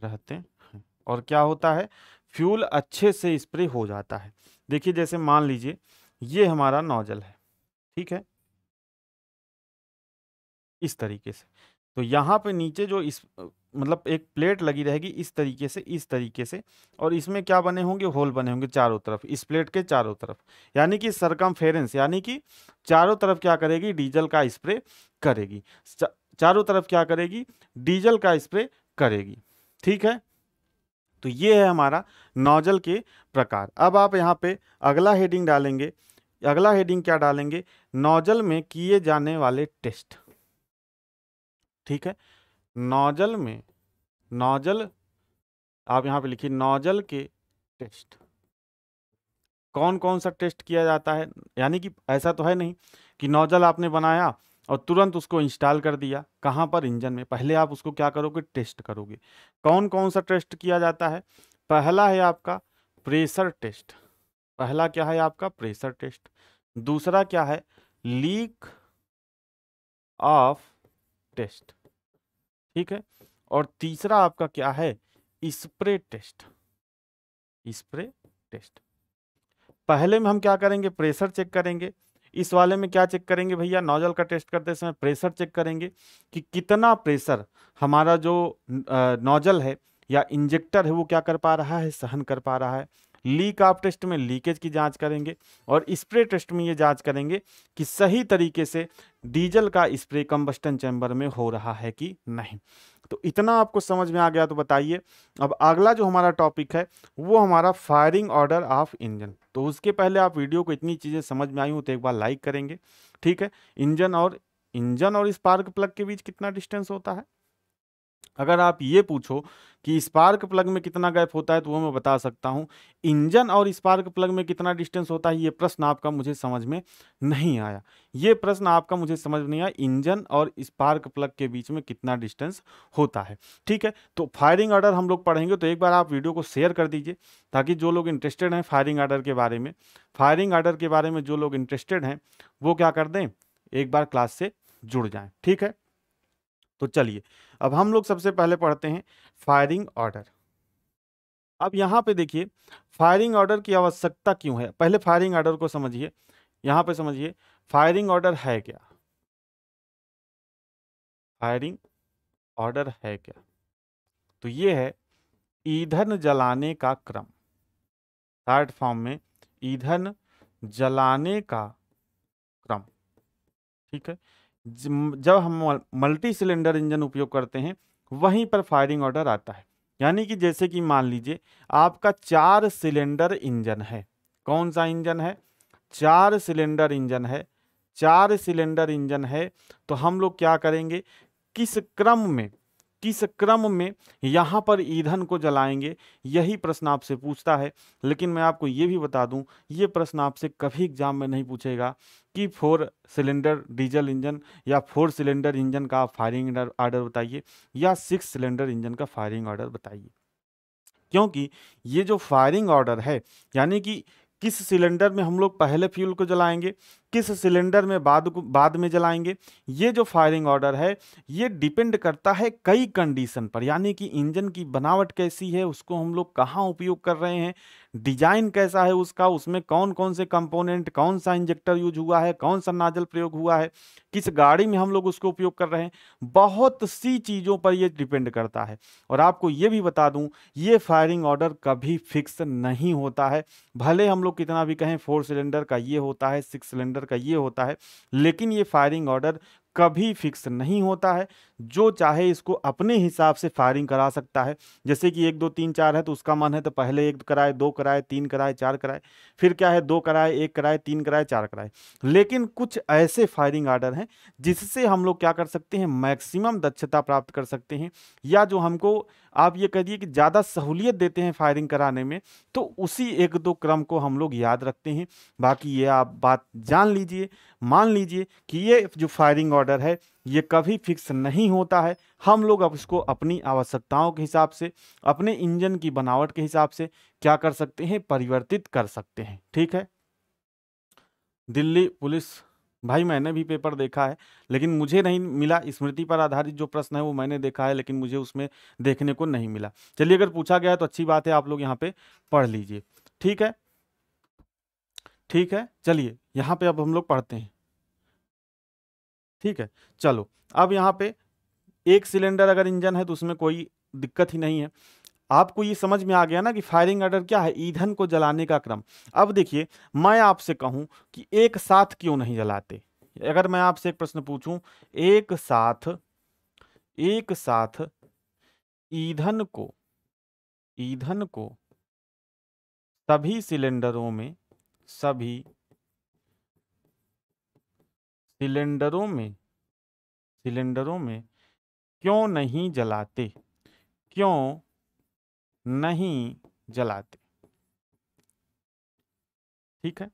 रहते हैं और क्या होता है फ्यूल अच्छे से स्प्रे हो जाता है देखिए जैसे मान लीजिए ये हमारा नोजल है ठीक है इस तरीके से तो यहाँ पे नीचे जो इस मतलब एक प्लेट लगी रहेगी इस तरीके से इस तरीके से और इसमें क्या बने होंगे होल बने होंगे चारों तरफ इस प्लेट के चारों तरफ यानी कि सरकम यानी कि चारों तरफ क्या करेगी डीजल का स्प्रे करेगी चारों तरफ क्या करेगी डीजल का स्प्रे करेगी ठीक है तो ये है हमारा नोजल के प्रकार अब आप यहाँ पे अगला हेडिंग डालेंगे अगला हेडिंग क्या डालेंगे नोजल में किए जाने वाले टेस्ट ठीक है नोजल में नोजल आप यहाँ पे लिखिए नोजल के टेस्ट कौन कौन सा टेस्ट किया जाता है यानी कि ऐसा तो है नहीं कि नोजल आपने बनाया और तुरंत उसको इंस्टॉल कर दिया कहाँ पर इंजन में पहले आप उसको क्या करोगे टेस्ट करोगे कौन कौन सा टेस्ट किया जाता है पहला है आपका प्रेशर टेस्ट पहला क्या है आपका प्रेशर टेस्ट दूसरा क्या है लीक ऑफ टेस्ट ठीक है और तीसरा आपका क्या है स्प्रे टेस्ट स्प्रे टेस्ट पहले में हम क्या करेंगे प्रेशर चेक करेंगे इस वाले में क्या चेक करेंगे भैया नोजल का टेस्ट करते समय प्रेशर चेक करेंगे कि कितना प्रेशर हमारा जो नोजल है या इंजेक्टर है वो क्या कर पा रहा है सहन कर पा रहा है लीक आप टेस्ट में लीकेज की जांच करेंगे और स्प्रे टेस्ट में ये जांच करेंगे कि सही तरीके से डीजल का स्प्रे कम्बस्टन चैम्बर में हो रहा है कि नहीं तो इतना आपको समझ में आ गया तो बताइए अब अगला जो हमारा टॉपिक है वो हमारा फायरिंग ऑर्डर ऑफ इंजन तो उसके पहले आप वीडियो को इतनी चीज़ें समझ में आई हूँ तो एक बार लाइक करेंगे ठीक है इंजन और इंजन और स्पार्क प्लग के बीच कितना डिस्टेंस होता है अगर आप ये पूछो कि स्पार्क प्लग में कितना गैप होता है तो वो मैं बता सकता हूँ इंजन और स्पार्क प्लग में कितना डिस्टेंस होता है ये प्रश्न आपका मुझे समझ में नहीं आया ये प्रश्न आपका मुझे समझ नहीं आया इंजन और स्पार्क प्लग के बीच में कितना डिस्टेंस होता है ठीक है तो फायरिंग ऑर्डर हम लोग पढ़ेंगे तो एक बार आप वीडियो को शेयर कर दीजिए ताकि जो लोग इंटरेस्टेड हैं फायरिंग ऑर्डर के बारे में फायरिंग ऑर्डर के बारे में जो लोग इंटरेस्टेड हैं वो क्या कर दें एक बार क्लास से जुड़ जाएँ ठीक है तो चलिए अब हम लोग सबसे पहले पढ़ते हैं फायरिंग ऑर्डर अब यहाँ पे देखिए फायरिंग ऑर्डर की आवश्यकता क्यों है पहले फायरिंग ऑर्डर को समझिए यहाँ पे समझिए फायरिंग ऑर्डर है क्या फायरिंग ऑर्डर है क्या तो ये है ईंधन जलाने का क्रम थर्ड फॉर्म में ईंधन जलाने का क्रम ठीक है जब हम मल्टी सिलेंडर इंजन उपयोग करते हैं वहीं पर फायरिंग ऑर्डर आता है यानी कि जैसे कि मान लीजिए आपका चार सिलेंडर इंजन है कौन सा इंजन है चार सिलेंडर इंजन है चार सिलेंडर इंजन है तो हम लोग क्या करेंगे किस क्रम में किस क्रम में यहाँ पर ईंधन को जलाएंगे यही प्रश्न आपसे पूछता है लेकिन मैं आपको ये भी बता दूं ये प्रश्न आपसे कभी एग्जाम में नहीं पूछेगा कि फोर सिलेंडर डीजल इंजन या फोर सिलेंडर इंजन का फायरिंग ऑर्डर बताइए या सिक्स सिलेंडर इंजन का फायरिंग ऑर्डर बताइए क्योंकि ये जो फायरिंग ऑर्डर है यानी कि किस सिलेंडर में हम लोग पहले फ्यूल को जलाएंगे किस सिलेंडर में बाद को बाद में जलाएंगे ये जो फायरिंग ऑर्डर है ये डिपेंड करता है कई कंडीशन पर यानी कि इंजन की बनावट कैसी है उसको हम लोग कहाँ उपयोग कर रहे हैं डिजाइन कैसा है उसका उसमें कौन कौन से कंपोनेंट कौन सा इंजेक्टर यूज हुआ है कौन सा नाजल प्रयोग हुआ है किस गाड़ी में हम लोग उसको उपयोग कर रहे हैं बहुत सी चीज़ों पर यह डिपेंड करता है और आपको ये भी बता दूं ये फायरिंग ऑर्डर कभी फिक्स नहीं होता है भले हम लोग कितना भी कहें फोर सिलेंडर का ये होता है सिक्स सिलेंडर का ये होता है लेकिन ये फायरिंग ऑर्डर कभी फिक्स नहीं होता है जो चाहे इसको अपने हिसाब से फायरिंग करा सकता है जैसे कि एक दो तीन चार है तो उसका मन है तो पहले एक कराए दो कराए तीन कराए चार कराए फिर क्या है दो कराए एक कराए तीन कराए चार कराए लेकिन कुछ ऐसे फायरिंग आर्डर हैं जिससे हम लोग क्या कर सकते हैं मैक्सिमम दक्षता प्राप्त कर सकते हैं या जो हमको आप ये कहिए कि ज़्यादा सहूलियत देते हैं फायरिंग कराने में तो उसी एक दो क्रम को हम लोग याद रखते हैं बाकी ये आप बात जान लीजिए मान लीजिए कि ये जो फायरिंग ऑर्डर है ये कभी फिक्स नहीं होता है हम लोग अब इसको अपनी आवश्यकताओं के हिसाब से अपने इंजन की बनावट के हिसाब से क्या कर सकते हैं परिवर्तित कर सकते हैं ठीक है दिल्ली पुलिस भाई मैंने भी पेपर देखा है लेकिन मुझे नहीं मिला स्मृति पर आधारित जो प्रश्न है वो मैंने देखा है लेकिन मुझे उसमें देखने को नहीं मिला चलिए अगर पूछा गया तो अच्छी बात है आप लोग यहाँ पे पढ़ लीजिए ठीक है ठीक है चलिए यहाँ पे अब हम लोग पढ़ते हैं ठीक है चलो अब यहाँ पे एक सिलेंडर अगर इंजन है तो उसमें कोई दिक्कत ही नहीं है आपको ये समझ में आ गया ना कि फायरिंग ऑर्डर क्या है ईंधन को जलाने का क्रम अब देखिए मैं आपसे कहूँ कि एक साथ क्यों नहीं जलाते अगर मैं आपसे एक प्रश्न पूछूं एक साथ एक साथ ईंधन को ईंधन को सभी सिलेंडरों में सभी सिलेंडरों में सिलेंडरों में क्यों नहीं जलाते क्यों नहीं जलाते ठीक है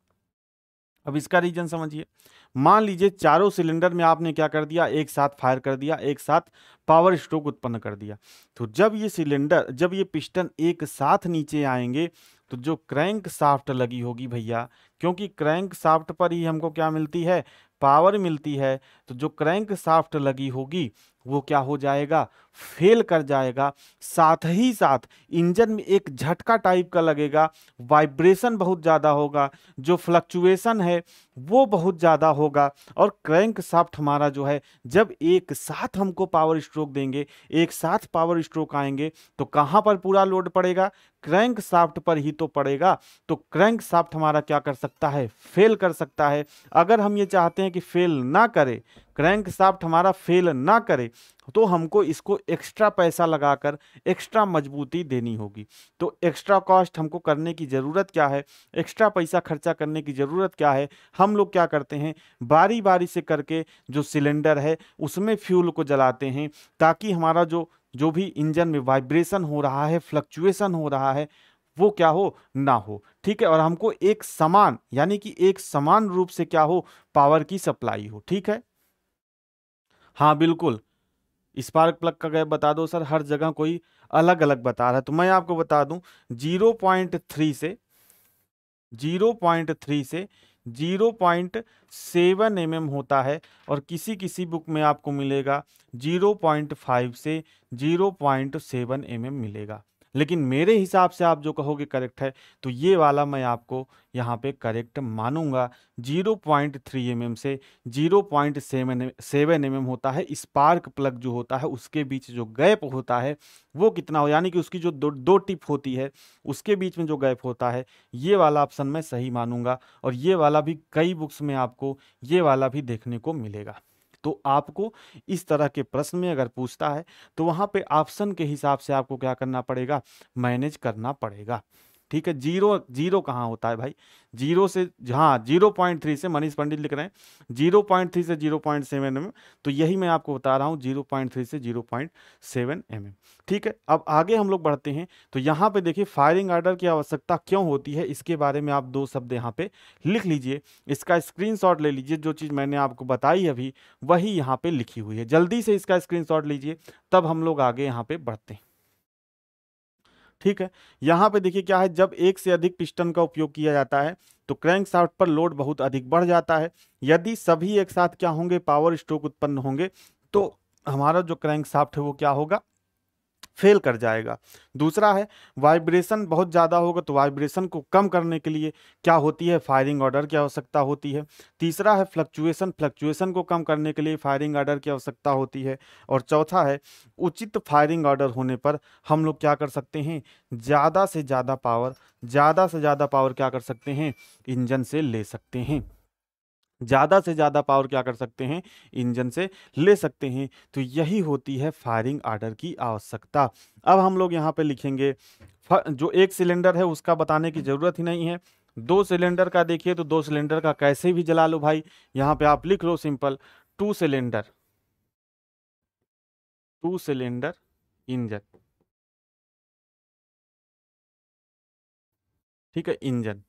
अब इसका रीजन समझिए मान लीजिए चारों सिलेंडर में आपने क्या कर दिया एक साथ फायर कर दिया एक साथ पावर स्ट्रोक उत्पन्न कर दिया तो जब ये सिलेंडर जब ये पिस्टन एक साथ नीचे आएंगे तो जो क्रैंक साफ्ट लगी होगी भैया क्योंकि क्रैंक साफ्ट पर ही हमको क्या मिलती है पावर मिलती है तो जो क्रैंक साफ्ट लगी होगी वो क्या हो जाएगा फेल कर जाएगा साथ ही साथ इंजन में एक झटका टाइप का लगेगा वाइब्रेशन बहुत ज़्यादा होगा जो फ्लक्चुएशन है वो बहुत ज़्यादा होगा और क्रैंक साफ्ट हमारा जो है जब एक साथ हमको पावर स्ट्रोक देंगे एक साथ पावर स्ट्रोक आएंगे तो कहाँ पर पूरा लोड पड़ेगा क्रैंक साफ्ट पर ही तो पड़ेगा तो क्रैंक साफ्ट हमारा क्या कर सकता है फेल कर सकता है अगर हम ये चाहते हैं कि फेल ना करे क्रैंक साफ्ट हमारा फेल ना करे तो हमको इसको एक्स्ट्रा पैसा लगाकर एक्स्ट्रा मजबूती देनी होगी तो एक्स्ट्रा कॉस्ट हमको करने की ज़रूरत क्या है एक्स्ट्रा पैसा खर्चा करने की ज़रूरत क्या है हम लोग क्या करते हैं बारी बारी से करके जो सिलेंडर है उसमें फ्यूल को जलाते हैं ताकि हमारा जो जो भी इंजन में वाइब्रेशन हो रहा है फ्लक्चुएसन हो रहा है वो क्या हो ना हो ठीक है और हमको एक समान यानी कि एक समान रूप से क्या हो पावर की सप्लाई हो ठीक है हाँ बिल्कुल स्पार्क प्लग का गैप बता दो सर हर जगह कोई अलग अलग बता रहा है तो मैं आपको बता दूं जीरो पॉइंट थ्री से जीरो पॉइंट थ्री से zero point seven M M होता है और किसी किसी बुक में आपको मिलेगा जीरो पॉइंट फाइव से zero point seven M M मिलेगा लेकिन मेरे हिसाब से आप जो कहोगे करेक्ट है तो ये वाला मैं आपको यहाँ पे करेक्ट मानूंगा 0.3 पॉइंट mm से 0.7 पॉइंट mm होता है स्पार्क प्लग जो होता है उसके बीच जो गैप होता है वो कितना हो यानी कि उसकी जो दो दो टिप होती है उसके बीच में जो गैप होता है ये वाला ऑप्शन मैं सही मानूंगा और ये वाला भी कई बुक्स में आपको ये वाला भी देखने को मिलेगा तो आपको इस तरह के प्रश्न में अगर पूछता है तो वहां पे ऑप्शन के हिसाब से आपको क्या करना पड़ेगा मैनेज करना पड़ेगा ठीक है जीरो जीरो कहाँ होता है भाई जीरो से हाँ जीरो पॉइंट थ्री से मनीष पंडित लिख रहे हैं जीरो पॉइंट थ्री से जीरो पॉइंट सेवन एम तो यही मैं आपको बता रहा हूँ जीरो पॉइंट थ्री से जीरो पॉइंट सेवन एम ठीक है अब आगे हम लोग बढ़ते हैं तो यहाँ पे देखिए फायरिंग ऑर्डर की आवश्यकता क्यों होती है इसके बारे में आप दो शब्द यहाँ पे लिख लीजिए इसका स्क्रीन ले लीजिए जो चीज़ मैंने आपको बताई अभी वही यहाँ पर लिखी हुई है जल्दी से इसका स्क्रीन लीजिए तब हम लोग आगे यहाँ पर बढ़ते हैं ठीक है यहाँ पे देखिए क्या है जब एक से अधिक पिस्टन का उपयोग किया जाता है तो क्रैंक साफ्ट पर लोड बहुत अधिक बढ़ जाता है यदि सभी एक साथ क्या होंगे पावर स्ट्रोक उत्पन्न होंगे तो हमारा जो क्रैंक साफ्ट है वो क्या होगा फेल कर जाएगा दूसरा है वाइब्रेशन बहुत ज़्यादा होगा तो वाइब्रेशन को कम करने के लिए क्या होती है फायरिंग ऑर्डर की आवश्यकता होती है तीसरा है फ्लक्चुएसन फ्लक्चुएसन को कम करने के लिए फायरिंग ऑर्डर की आवश्यकता होती है और चौथा है उचित फायरिंग ऑर्डर होने पर हम लोग क्या कर सकते हैं ज़्यादा से ज़्यादा पावर ज़्यादा से ज़्यादा पावर क्या कर सकते हैं इंजन से ले सकते हैं ज़्यादा से ज़्यादा पावर क्या कर सकते हैं इंजन से ले सकते हैं तो यही होती है फायरिंग आर्डर की आवश्यकता अब हम लोग यहाँ पे लिखेंगे जो एक सिलेंडर है उसका बताने की ज़रूरत ही नहीं है दो सिलेंडर का देखिए तो दो सिलेंडर का कैसे भी जला लो भाई यहाँ पे आप लिख लो simple two cylinder two cylinder engine ठीक है इंजन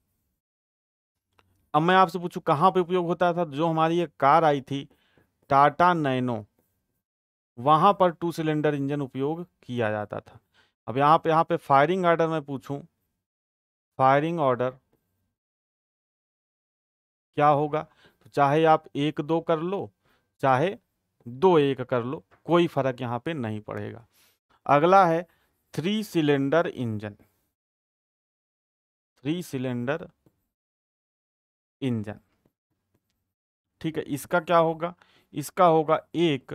अब मैं आपसे पूछूं कहाँ पे उपयोग होता था जो हमारी एक कार आई थी टाटा नैनो वहाँ पर टू सिलेंडर इंजन उपयोग किया जाता था अब यहाँ पे यहाँ पे फायरिंग ऑर्डर में पूछूं फायरिंग ऑर्डर क्या होगा तो चाहे आप एक दो कर लो चाहे दो एक कर लो कोई फर्क यहाँ पे नहीं पड़ेगा अगला है three cylinder engine three cylinder engine ठीक है इसका क्या होगा इसका होगा एक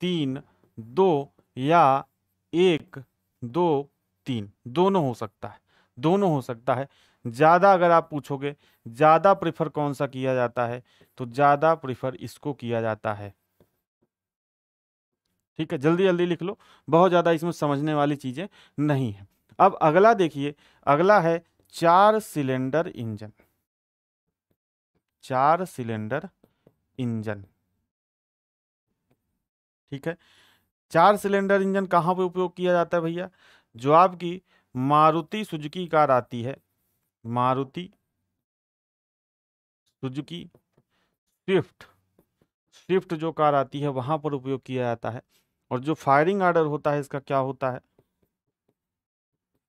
तीन दो या एक दो तीन दोनों हो सकता है दोनों हो सकता है ज़्यादा अगर आप पूछोगे ज़्यादा प्रेफर कौन सा किया जाता है तो ज़्यादा प्रेफर इसको किया जाता है ठीक है जल्दी जल्दी लिख लो बहुत ज़्यादा इसमें समझने वाली चीज़ें नहीं है अब अगला देखिए अगला है चार सिलेंडर इंजन चार सिलेंडर इंजन ठीक है चार सिलेंडर इंजन कहाँ पे उपयोग किया जाता है भैया जो आपकी मारुति सुजुकी कार आती है मारुति सुजुकी स्विफ्ट स्विफ्ट जो कार आती है वहां पर उपयोग किया जाता है और जो फायरिंग ऑर्डर होता है इसका क्या होता है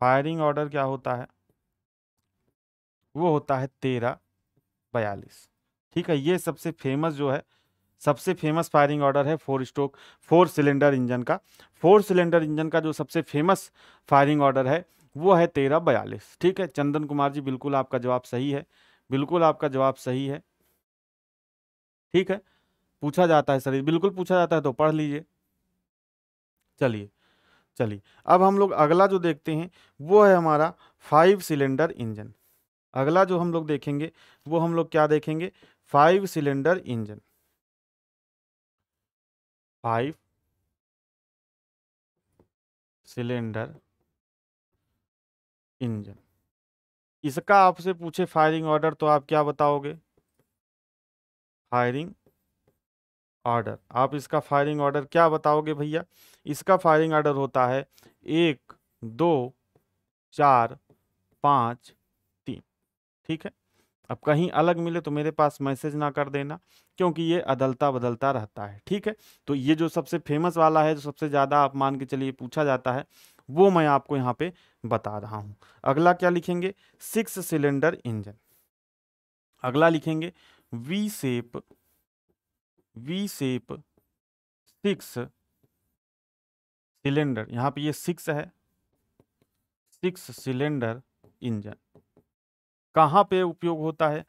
फायरिंग ऑर्डर क्या होता है वो होता है तेरह बयालीस ठीक है ये सबसे फेमस जो है सबसे फेमस फायरिंग ऑर्डर है four stroke four cylinder engine का फोर सिलेंडर इंजन का जो सबसे फेमस फायरिंग ऑर्डर है वो है तेरह बयालीस ठीक है चंदन कुमार जी बिल्कुल आपका जवाब सही है बिल्कुल आपका जवाब सही है ठीक है पूछा जाता है सर बिल्कुल पूछा जाता है तो पढ़ लीजिए चलिए चलिए अब हम लोग अगला जो देखते हैं वो है हमारा फाइव सिलेंडर इंजन अगला जो हम लोग देखेंगे वो हम लोग क्या देखेंगे five cylinder engine five cylinder engine इसका आपसे पूछे फायरिंग ऑर्डर तो आप क्या बताओगे फायरिंग ऑर्डर आप इसका फायरिंग ऑर्डर क्या बताओगे भैया इसका फायरिंग ऑर्डर होता है एक दो चार पाँच ठीक है अब कहीं अलग मिले तो मेरे पास मैसेज ना कर देना क्योंकि ये अदलता बदलता रहता है ठीक है तो ये जो सबसे फेमस वाला है जो सबसे ज़्यादा आप मान के चलिए पूछा जाता है वो मैं आपको यहाँ पे बता रहा हूँ अगला क्या लिखेंगे सिक्स सिलेंडर इंजन अगला लिखेंगे V shape V shape six cylinder यहाँ पे ये सिक्स है सिक्स सिलेंडर इंजन कहाँ पे उपयोग होता है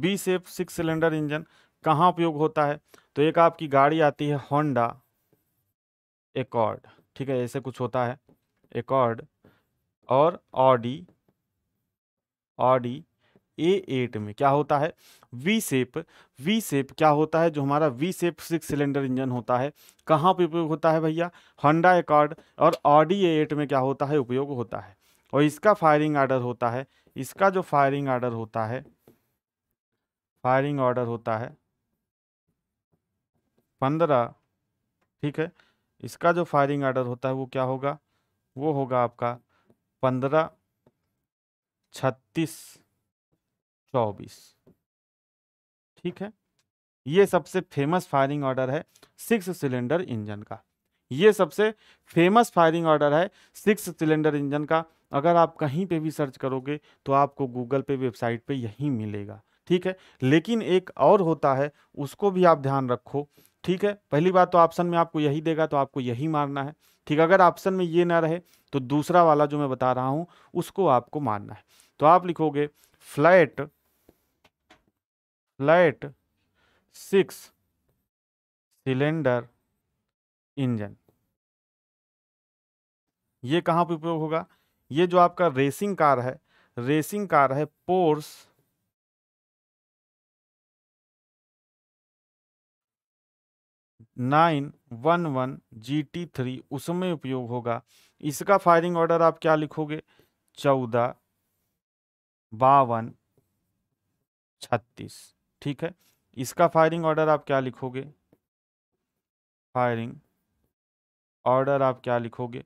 V shape six cylinder engine कहाँ उपयोग होता है तो एक आपकी गाड़ी आती है होंडा एकॉर्ड ठीक है ऐसे कुछ होता है एकॉर्ड और ऑडी ऑडी ए एट में क्या होता है वी सेप वी सेप क्या होता है जो हमारा V shape six cylinder engine होता है कहाँ पे उपयोग होता है भैया होंडा एकॉर्ड और ऑडी ए एट में क्या होता है उपयोग होता है और इसका फायरिंग ऑर्डर होता है इसका जो फायरिंग ऑर्डर होता है फायरिंग ऑर्डर होता है पंद्रह ठीक है इसका जो फायरिंग ऑर्डर होता है वो क्या होगा वो होगा आपका पंद्रह छत्तीस चौबीस ठीक है ये सबसे फेमस फायरिंग ऑर्डर है सिक्स सिलेंडर इंजन का ये सबसे फेमस फायरिंग ऑर्डर है सिक्स सिलेंडर इंजन का अगर आप कहीं पे भी सर्च करोगे तो आपको गूगल पे वेबसाइट पे यही मिलेगा ठीक है लेकिन एक और होता है उसको भी आप ध्यान रखो ठीक है पहली बात तो ऑप्शन में आपको यही देगा तो आपको यही मारना है ठीक अगर ऑप्शन में ये ना रहे तो दूसरा वाला जो मैं बता रहा हूँ उसको आपको मारना है तो आप लिखोगे flat flat six cylinder engine ये कहाँ पर उपयोग होगा ये जो आपका रेसिंग कार है रेसिंग कार है Porsche nine one one G T three उसमें उपयोग होगा इसका फायरिंग ऑर्डर आप क्या लिखोगे चौदह बावन छत्तीस ठीक है इसका फायरिंग ऑर्डर आप क्या लिखोगे फायरिंग ऑर्डर आप क्या लिखोगे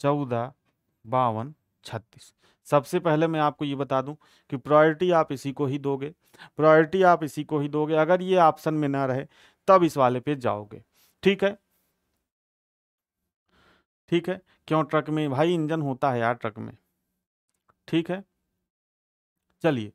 चौदह बावन छत्तीस सबसे पहले मैं आपको ये बता दूं कि प्रायोरिटी आप इसी को ही दोगे प्रायोरिटी आप इसी को ही दोगे अगर ये ऑप्शन में ना रहे तब इस वाले पे जाओगे ठीक है ठीक है क्यों ट्रक में भाई इंजन होता है यार ट्रक में ठीक है चलिए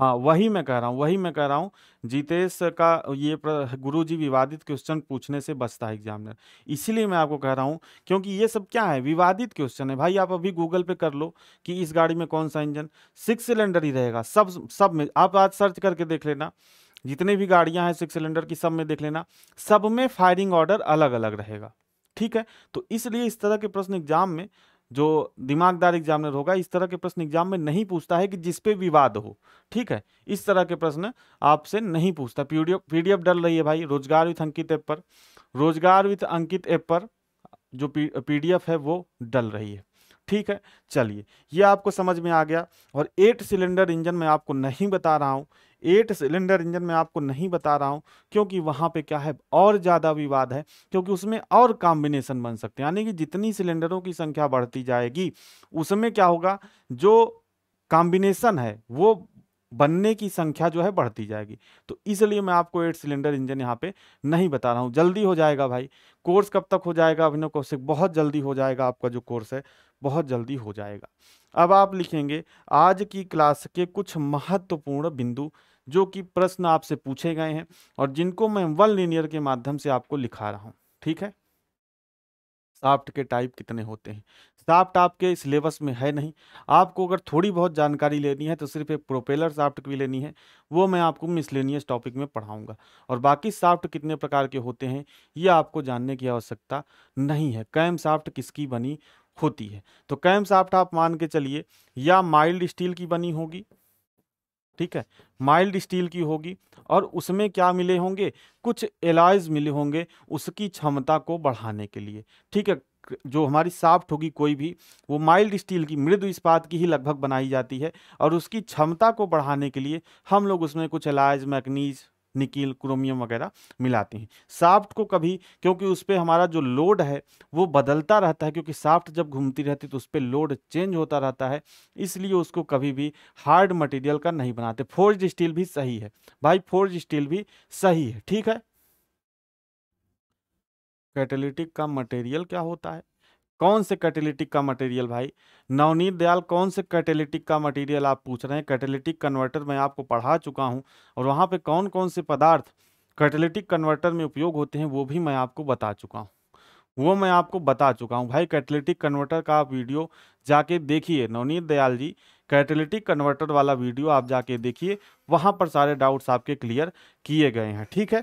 हाँ वही मैं कह रहा हूँ वही मैं कह रहा हूँ जीतेश का ये गुरु जी विवादित क्वेश्चन पूछने से बचता है एग्जामिनर इसीलिए मैं आपको कह रहा हूँ क्योंकि ये सब क्या है विवादित क्वेश्चन है भाई आप अभी गूगल पे कर लो कि इस गाड़ी में कौन सा इंजन सिक्स सिलेंडर ही रहेगा सब सब में आप आज सर्च करके देख लेना जितने भी गाड़ियाँ हैं सिक्स सिलेंडर की सब में देख लेना सब में फायरिंग ऑर्डर अलग अलग रहेगा ठीक है तो इसलिए इस तरह के प्रश्न एग्जाम में जो दिमागदार एग्जामिनर होगा इस तरह के प्रश्न एग्जाम में नहीं पूछता है कि जिसपे विवाद हो ठीक है इस तरह के प्रश्न आपसे नहीं पूछता पी पीडीएफ डल रही है भाई रोजगार विथ अंकित ऐप पर रोजगार विथ अंकित ऐप पर जो पी है वो डल रही है ठीक है चलिए ये आपको समझ में आ गया और एट सिलेंडर इंजन मैं आपको नहीं बता रहा हूँ एट सिलेंडर इंजन में आपको नहीं बता रहा हूँ क्योंकि वहाँ पे क्या है और ज़्यादा विवाद है क्योंकि उसमें और कॉम्बिनेशन बन सकते हैं यानी कि जितनी सिलेंडरों की संख्या बढ़ती जाएगी उसमें क्या होगा जो कॉम्बिनेशन है वो बनने की संख्या जो है बढ़ती जाएगी तो इसलिए मैं आपको एट सिलेंडर इंजन यहाँ पे नहीं बता रहा हूँ जल्दी हो जाएगा भाई कोर्स कब तक हो जाएगा अभिनव कौशिक बहुत जल्दी हो जाएगा आपका जो कोर्स है बहुत जल्दी हो जाएगा अब आप लिखेंगे आज की क्लास के कुछ महत्वपूर्ण बिंदु जो कि प्रश्न आपसे पूछे गए हैं और जिनको मैं वन लीनियर के माध्यम से आपको लिखा रहा हूँ ठीक है साफ्ट के टाइप कितने होते हैं साफ्ट आपके सिलेबस में है नहीं आपको अगर थोड़ी बहुत जानकारी लेनी है तो सिर्फ एक प्रोपेलर साफ्ट की लेनी है वो मैं आपको मिसलेनियस टॉपिक में पढ़ाऊंगा और बाकी साफ्ट कितने प्रकार के होते हैं ये आपको जानने की आवश्यकता नहीं है कैम साफ्ट किसकी बनी होती है तो कैम साफ्ट आप मान के चलिए या माइल्ड स्टील की बनी होगी ठीक है माइल्ड स्टील की होगी और उसमें क्या मिले होंगे कुछ एलाइज मिले होंगे उसकी क्षमता को बढ़ाने के लिए ठीक है जो हमारी साफ्ट होगी कोई भी वो माइल्ड स्टील की मृदु इस्पात की ही लगभग बनाई जाती है और उसकी क्षमता को बढ़ाने के लिए हम लोग उसमें कुछ एलाइज मैगनीज निकिल क्रोमियम वगैरह मिलाते हैं साफ्ट को कभी क्योंकि उस पर हमारा जो लोड है वो बदलता रहता है क्योंकि साफ्ट जब घूमती रहती है तो उस पर लोड चेंज होता रहता है इसलिए उसको कभी भी हार्ड मटेरियल का नहीं बनाते फोर्ज स्टील भी सही है भाई फोर्ज स्टील भी सही है ठीक है कैटेलिटिक का मटेरियल क्या होता है कौन से कैटेलिटिक का मटेरियल भाई नवनीत दयाल कौन से कैटेलिटिक का मटेरियल आप पूछ रहे हैं कैटेलिटिक कन्वर्टर मैं आपको पढ़ा चुका हूँ और वहाँ पे कौन कौन से पदार्थ कैटेलिटिक कन्वर्टर में उपयोग होते हैं वो भी मैं आपको बता चुका हूँ वो मैं आपको बता चुका हूँ भाई कैटेलिटिक कन्वर्टर का आप वीडियो जाके देखिए नवनीत दयाल जी कैटेलिटिक कन्वर्टर वाला वीडियो आप जाके देखिए वहाँ पर सारे डाउट्स आपके क्लियर किए गए हैं ठीक है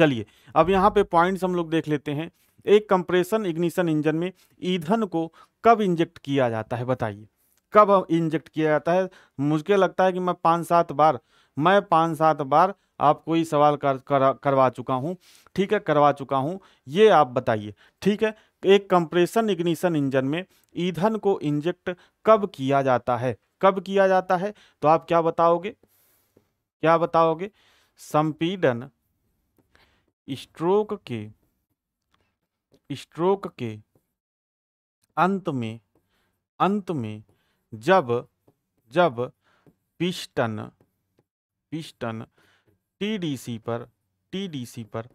चलिए अब यहाँ पे पॉइंट्स हम लोग देख लेते हैं एक कंप्रेशन इग्निशन इंजन में ईंधन को कब इंजेक्ट किया जाता है बताइए कब इंजेक्ट किया जाता है मुझे लगता है कि मैं पाँच सात बार मैं पाँच सात बार आपको ये सवाल कर, कर करवा चुका हूँ ठीक है करवा चुका हूँ ये आप बताइए ठीक है एक कंप्रेशन इग्निशन इंजन में ईंधन को इंजेक्ट कब किया जाता है कब किया जाता है तो आप क्या बताओगे क्या बताओगे संपीडन स्ट्रोक के स्ट्रोक के अंत में अंत में जब जब पिस्टन पिस्टन टीडीसी पर टीडीसी पर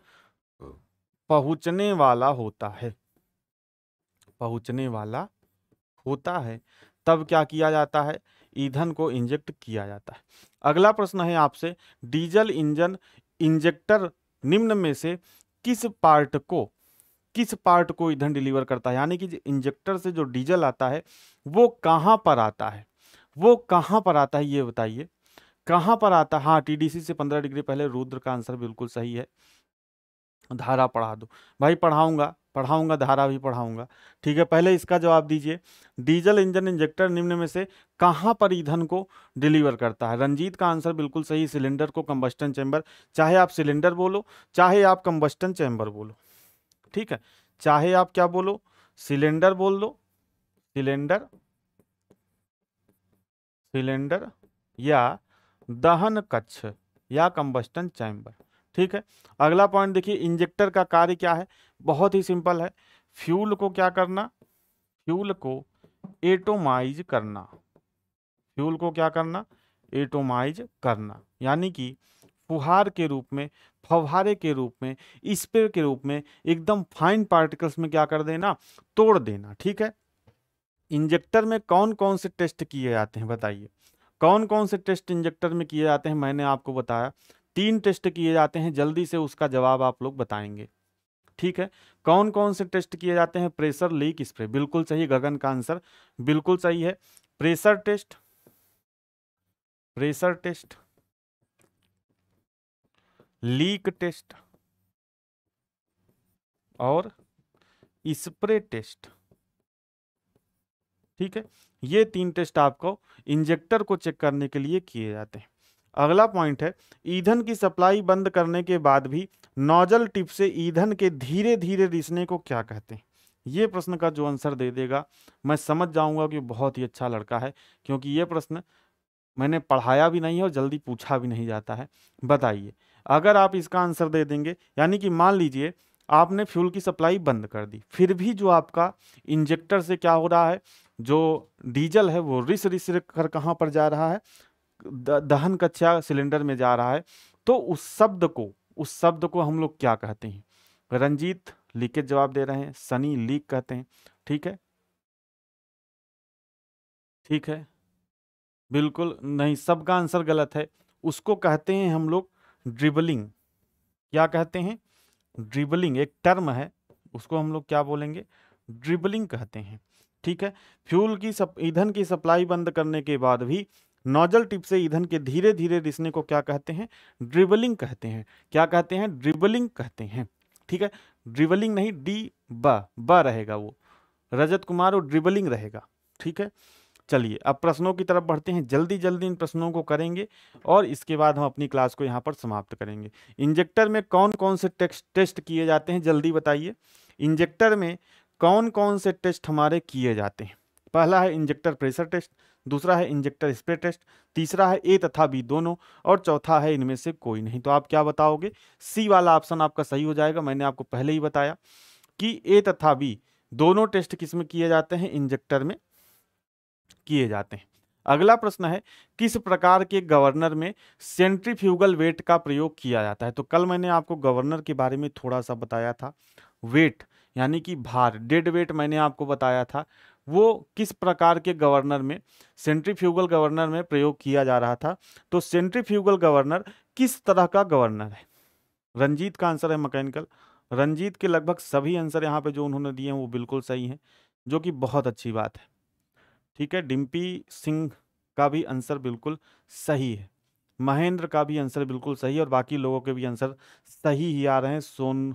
पहुंचने वाला होता है पहुंचने वाला होता है तब क्या किया जाता है ईंधन को इंजेक्ट किया जाता है अगला प्रश्न है आपसे डीजल इंजन इंजेक्टर निम्न में से किस पार्ट को किस पार्ट को ईंधन डिलीवर करता है यानी कि इंजेक्टर से जो डीजल आता है वो कहाँ पर आता है वो कहाँ पर आता है ये बताइए कहाँ पर आता है हाँ टीडीसी से पंद्रह डिग्री पहले रुद्र का आंसर बिल्कुल सही है धारा पढ़ा दो भाई पढ़ाऊंगा पढ़ाऊंगा धारा भी पढ़ाऊंगा ठीक है पहले इसका जवाब दीजिए डीजल इंजन इंजेक्टर निम्न में से कहाँ पर ईंधन को डिलीवर करता है रंजीत का आंसर बिल्कुल सही सिलेंडर को कम्बस्टन चैम्बर चाहे आप सिलेंडर बोलो चाहे आप कंबस्टन चैम्बर बोलो ठीक है चाहे आप क्या बोलो सिलेंडर बोल दो सिलेंडर सिलेंडर या दहन कक्ष या कंबस्टन चैम्बर ठीक है अगला पॉइंट देखिए इंजेक्टर का कार्य क्या है बहुत ही सिंपल है फ्यूल को क्या करना फ्यूल को एटोमाइज करना फ्यूल को क्या करना एटोमाइज करना यानी कि फुहार के रूप में फवारे के रूप में स्प्रे के रूप में एकदम फाइन पार्टिकल्स में क्या कर देना तोड़ देना ठीक है इंजेक्टर में कौन कौन से टेस्ट किए जाते हैं बताइए कौन कौन से टेस्ट इंजेक्टर में किए जाते हैं मैंने आपको बताया तीन टेस्ट किए जाते हैं जल्दी से उसका जवाब आप लोग बताएंगे ठीक है कौन कौन से टेस्ट किए जाते हैं प्रेशर लीक स्प्रे बिल्कुल सही गगन का आंसर बिल्कुल सही है pressure test pressure test leak test और स्प्रे टेस्ट ठीक है ये तीन टेस्ट आपको इंजेक्टर को चेक करने के लिए किए जाते हैं अगला पॉइंट है ईंधन की सप्लाई बंद करने के बाद भी नोजल टिप से ईंधन के धीरे धीरे रिसने को क्या कहते हैं ये प्रश्न का जो आंसर दे देगा मैं समझ जाऊंगा कि बहुत ही अच्छा लड़का है क्योंकि ये प्रश्न मैंने पढ़ाया भी नहीं है और जल्दी पूछा भी नहीं जाता है बताइए अगर आप इसका आंसर दे देंगे यानी कि मान लीजिए आपने फ्यूल की सप्लाई बंद कर दी फिर भी जो आपका इंजेक्टर से क्या हो रहा है जो डीजल है वो रिस रिस कर कहाँ पर जा रहा है दहन कक्षा सिलेंडर में जा रहा है तो उस शब्द को उस शब्द को हम लोग क्या कहते हैं रंजीत लीकेज जवाब दे रहे हैं सनी लीक कहते हैं ठीक है ठीक है बिल्कुल नहीं सबका आंसर गलत है उसको कहते हैं हम लोग ड्रिबलिंग क्या कहते हैं ड्रिबलिंग एक टर्म है उसको हम लोग क्या बोलेंगे ड्रिबलिंग कहते हैं ठीक है फ्यूल की सप, ईंधन की सप्लाई बंद करने के बाद भी नोजल टिप से ईंधन के धीरे धीरे रिसने को क्या कहते हैं ड्रिबलिंग कहते हैं क्या कहते हैं ड्रिबलिंग कहते हैं ठीक है ड्रिबलिंग नहीं डी ब ब रहेगा वो रजत कुमार और ड्रिबलिंग रहेगा ठीक है चलिए अब प्रश्नों की तरफ बढ़ते हैं जल्दी जल्दी इन प्रश्नों को करेंगे और इसके बाद हम अपनी क्लास को यहाँ पर समाप्त करेंगे इंजेक्टर में कौन कौन से टेस्ट टेस्ट किए जाते हैं जल्दी बताइए इंजेक्टर में कौन कौन से टेस्ट हमारे किए जाते हैं पहला है इंजेक्टर प्रेशर टेस्ट दूसरा है इंजेक्टर स्प्रे टेस्ट तीसरा है ए तथा बी दोनों और चौथा है इनमें से कोई नहीं तो आप क्या बताओगे सी वाला ऑप्शन आपका सही हो जाएगा मैंने आपको पहले ही बताया कि ए तथा बी दोनों टेस्ट किस में किए जाते हैं इंजेक्टर में किए जाते हैं अगला प्रश्न है किस प्रकार के गवर्नर में सेंट्रीफ्यूगल वेट का प्रयोग किया जाता है तो कल मैंने आपको गवर्नर के बारे में थोड़ा सा बताया था वेट यानी कि भार डेड वेट मैंने आपको बताया था वो किस प्रकार के गवर्नर में सेंट्रीफ्यूगल गवर्नर में प्रयोग किया जा रहा था तो सेंट्रीफ्यूगल गवर्नर किस तरह का गवर्नर है रंजीत का आंसर है मैकेनिकल रंजीत के लगभग सभी आंसर यहाँ पे जो उन्होंने दिए हैं वो बिल्कुल सही हैं जो कि बहुत अच्छी बात है ठीक है डिम्पी सिंह का भी आंसर बिल्कुल सही है महेंद्र का भी आंसर बिल्कुल सही है और बाकी लोगों के भी आंसर सही ही आ रहे हैं सोन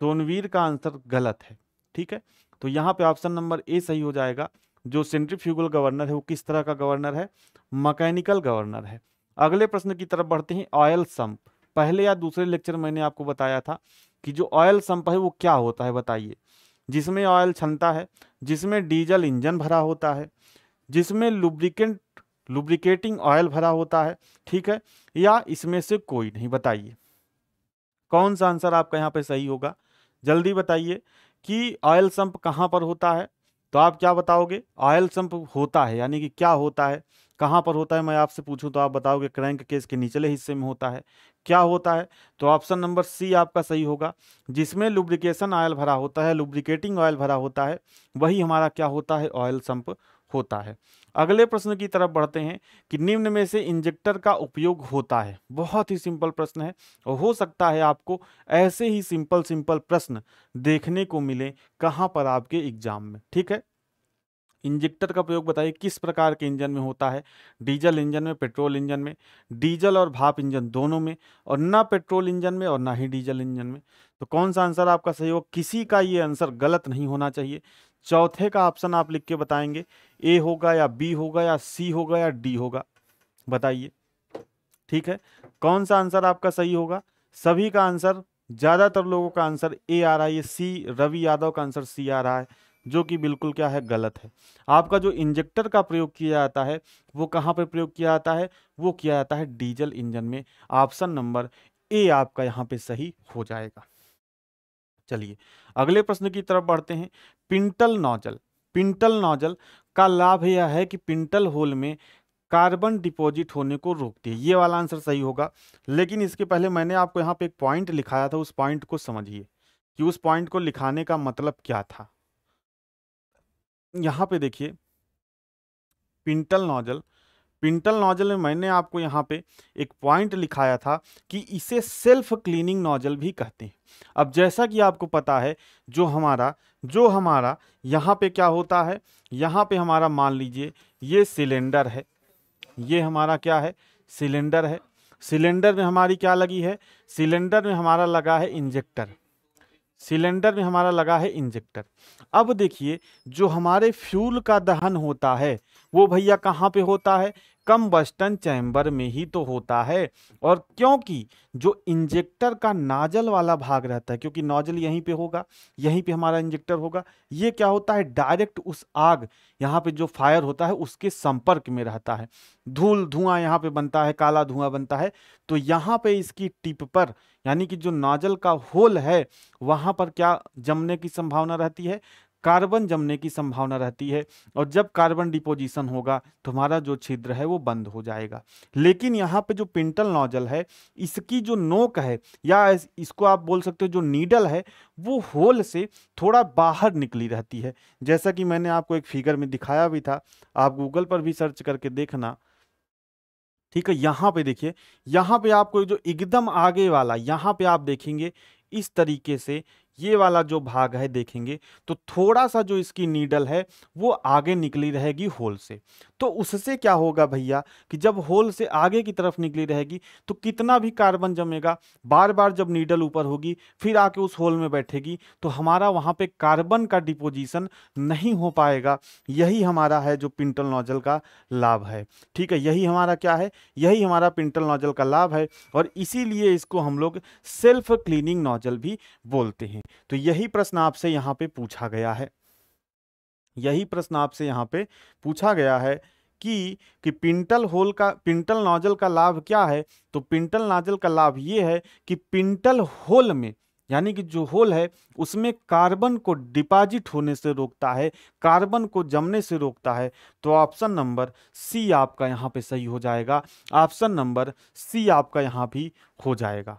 सोनवीर का आंसर गलत है ठीक है तो यहाँ पे ऑप्शन नंबर ए सही हो जाएगा जो सेंट्रीफ्यूगल गवर्नर है वो किस तरह का गवर्नर है मैकेनिकल गवर्नर है अगले प्रश्न की तरफ बढ़ते हैं ऑयल संप पहले या दूसरे लेक्चर मैंने आपको बताया था कि जो ऑयल संप है वो क्या होता है बताइए जिसमें ऑयल छनता है जिसमें डीजल इंजन भरा होता है जिसमें लुब्रिकेंट लुब्रिकेटिंग ऑयल भरा होता है ठीक है या इसमें से कोई नहीं बताइए कौन सा आंसर आपका यहाँ पे सही होगा जल्दी बताइए कि ऑयल संप कहाँ पर होता है तो आप क्या बताओगे ऑयल संप होता है यानी कि क्या होता है कहाँ पर होता है मैं आपसे पूछूं तो आप बताओगे क्रैंक केस के निचले हिस्से में होता है क्या होता है तो ऑप्शन नंबर सी आपका सही होगा जिसमें लुब्रिकेशन ऑयल भरा होता है लुब्रिकेटिंग ऑयल भरा होता है वही हमारा क्या होता है ऑयल संप होता है अगले प्रश्न की तरफ बढ़ते हैं कि निम्न में से इंजेक्टर का उपयोग होता है बहुत ही सिंपल प्रश्न है और हो सकता है आपको ऐसे ही सिंपल सिंपल प्रश्न देखने को मिले कहाँ पर आपके एग्जाम में ठीक है इंजेक्टर का प्रयोग बताइए किस प्रकार के इंजन में होता है डीजल इंजन में पेट्रोल इंजन में डीजल और भाप इंजन दोनों में और ना पेट्रोल इंजन में और ना ही डीजल इंजन में तो कौन सा आंसर आपका सही हो किसी का ये आंसर गलत नहीं होना चाहिए चौथे का ऑप्शन आप लिख के बताएंगे ए होगा या बी होगा या सी होगा या डी होगा बताइए ठीक है कौन सा आंसर आपका सही होगा सभी का आंसर ज़्यादातर लोगों का आंसर ए आ रहा है ये सी रवि यादव का आंसर सी आ रहा है जो कि बिल्कुल क्या है गलत है आपका जो इंजेक्टर का प्रयोग किया जाता है वो कहाँ पर प्रयोग किया जाता है वो किया जाता है डीजल इंजन में ऑप्शन नंबर ए आपका यहाँ पे सही हो जाएगा चलिए अगले प्रश्न की तरफ बढ़ते हैं पिंटल नोजल पिंटल नोजल का लाभ यह है कि पिंटल होल में कार्बन डिपॉजिट होने को रोकती है ये वाला आंसर सही होगा लेकिन इसके पहले मैंने आपको यहाँ पे एक पॉइंट लिखाया था उस पॉइंट को समझिए कि उस पॉइंट को लिखाने का मतलब क्या था यहाँ पे देखिए पिंटल नोजल पिंटल नोजल में मैंने आपको यहाँ पे एक पॉइंट लिखाया था कि इसे सेल्फ क्लीनिंग नोजल भी कहते हैं अब जैसा कि आपको पता है जो हमारा जो हमारा यहाँ पे क्या होता है यहाँ पे हमारा मान लीजिए ये सिलेंडर है ये हमारा क्या है सिलेंडर है सिलेंडर में हमारी क्या लगी है सिलेंडर में हमारा लगा है इंजेक्टर सिलेंडर में हमारा लगा है इंजेक्टर अब देखिए जो हमारे फ्यूल का दहन होता है वो भैया कहाँ पे होता है कम्बस्टन चैम्बर में ही तो होता है और क्योंकि जो इंजेक्टर का नाजल वाला भाग रहता है क्योंकि नाजल यहीं पे होगा यहीं पे हमारा इंजेक्टर होगा ये क्या होता है डायरेक्ट उस आग यहाँ पे जो फायर होता है उसके संपर्क में रहता है धूल धुआं यहाँ पे बनता है काला धुआं बनता है तो यहाँ पे इसकी टिप पर यानी कि जो नाजल का होल है वहाँ पर क्या जमने की संभावना रहती है कार्बन जमने की संभावना रहती है और जब कार्बन डिपोजिशन होगा तो हमारा जो छिद्र है वो बंद हो जाएगा लेकिन यहाँ पे जो पिंटल नोजल है इसकी जो नोक है या इसको आप बोल सकते हो जो नीडल है वो होल से थोड़ा बाहर निकली रहती है जैसा कि मैंने आपको एक फिगर में दिखाया भी था आप गूगल पर भी सर्च करके देखना ठीक है यहाँ पे देखिए यहाँ पे आपको जो एकदम आगे वाला यहाँ पे आप देखेंगे इस तरीके से ये वाला जो भाग है देखेंगे तो थोड़ा सा जो इसकी नीडल है वो आगे निकली रहेगी होल से तो उससे क्या होगा भैया कि जब होल से आगे की तरफ निकली रहेगी तो कितना भी कार्बन जमेगा बार बार जब नीडल ऊपर होगी फिर आके उस होल में बैठेगी तो हमारा वहाँ पे कार्बन का डिपोजिशन नहीं हो पाएगा यही हमारा है जो पिंटल नोजल का लाभ है ठीक है यही हमारा क्या है यही हमारा पिंटल नोजल का लाभ है और इसीलिए इसको हम लोग सेल्फ क्लीनिंग नोजल भी बोलते हैं तो यही प्रश्न आपसे यहाँ पे पूछा गया है यही प्रश्न आपसे यहाँ पे पूछा गया है कि कि पिंटल होल का पिंटल नोजल का लाभ क्या है तो पिंटल नोजल का लाभ ये है कि पिंटल होल में यानी कि जो होल है उसमें कार्बन को डिपॉजिट होने से रोकता है कार्बन को जमने से रोकता है तो ऑप्शन नंबर सी आपका यहाँ पे सही हो जाएगा ऑप्शन नंबर सी आपका यहाँ भी हो जाएगा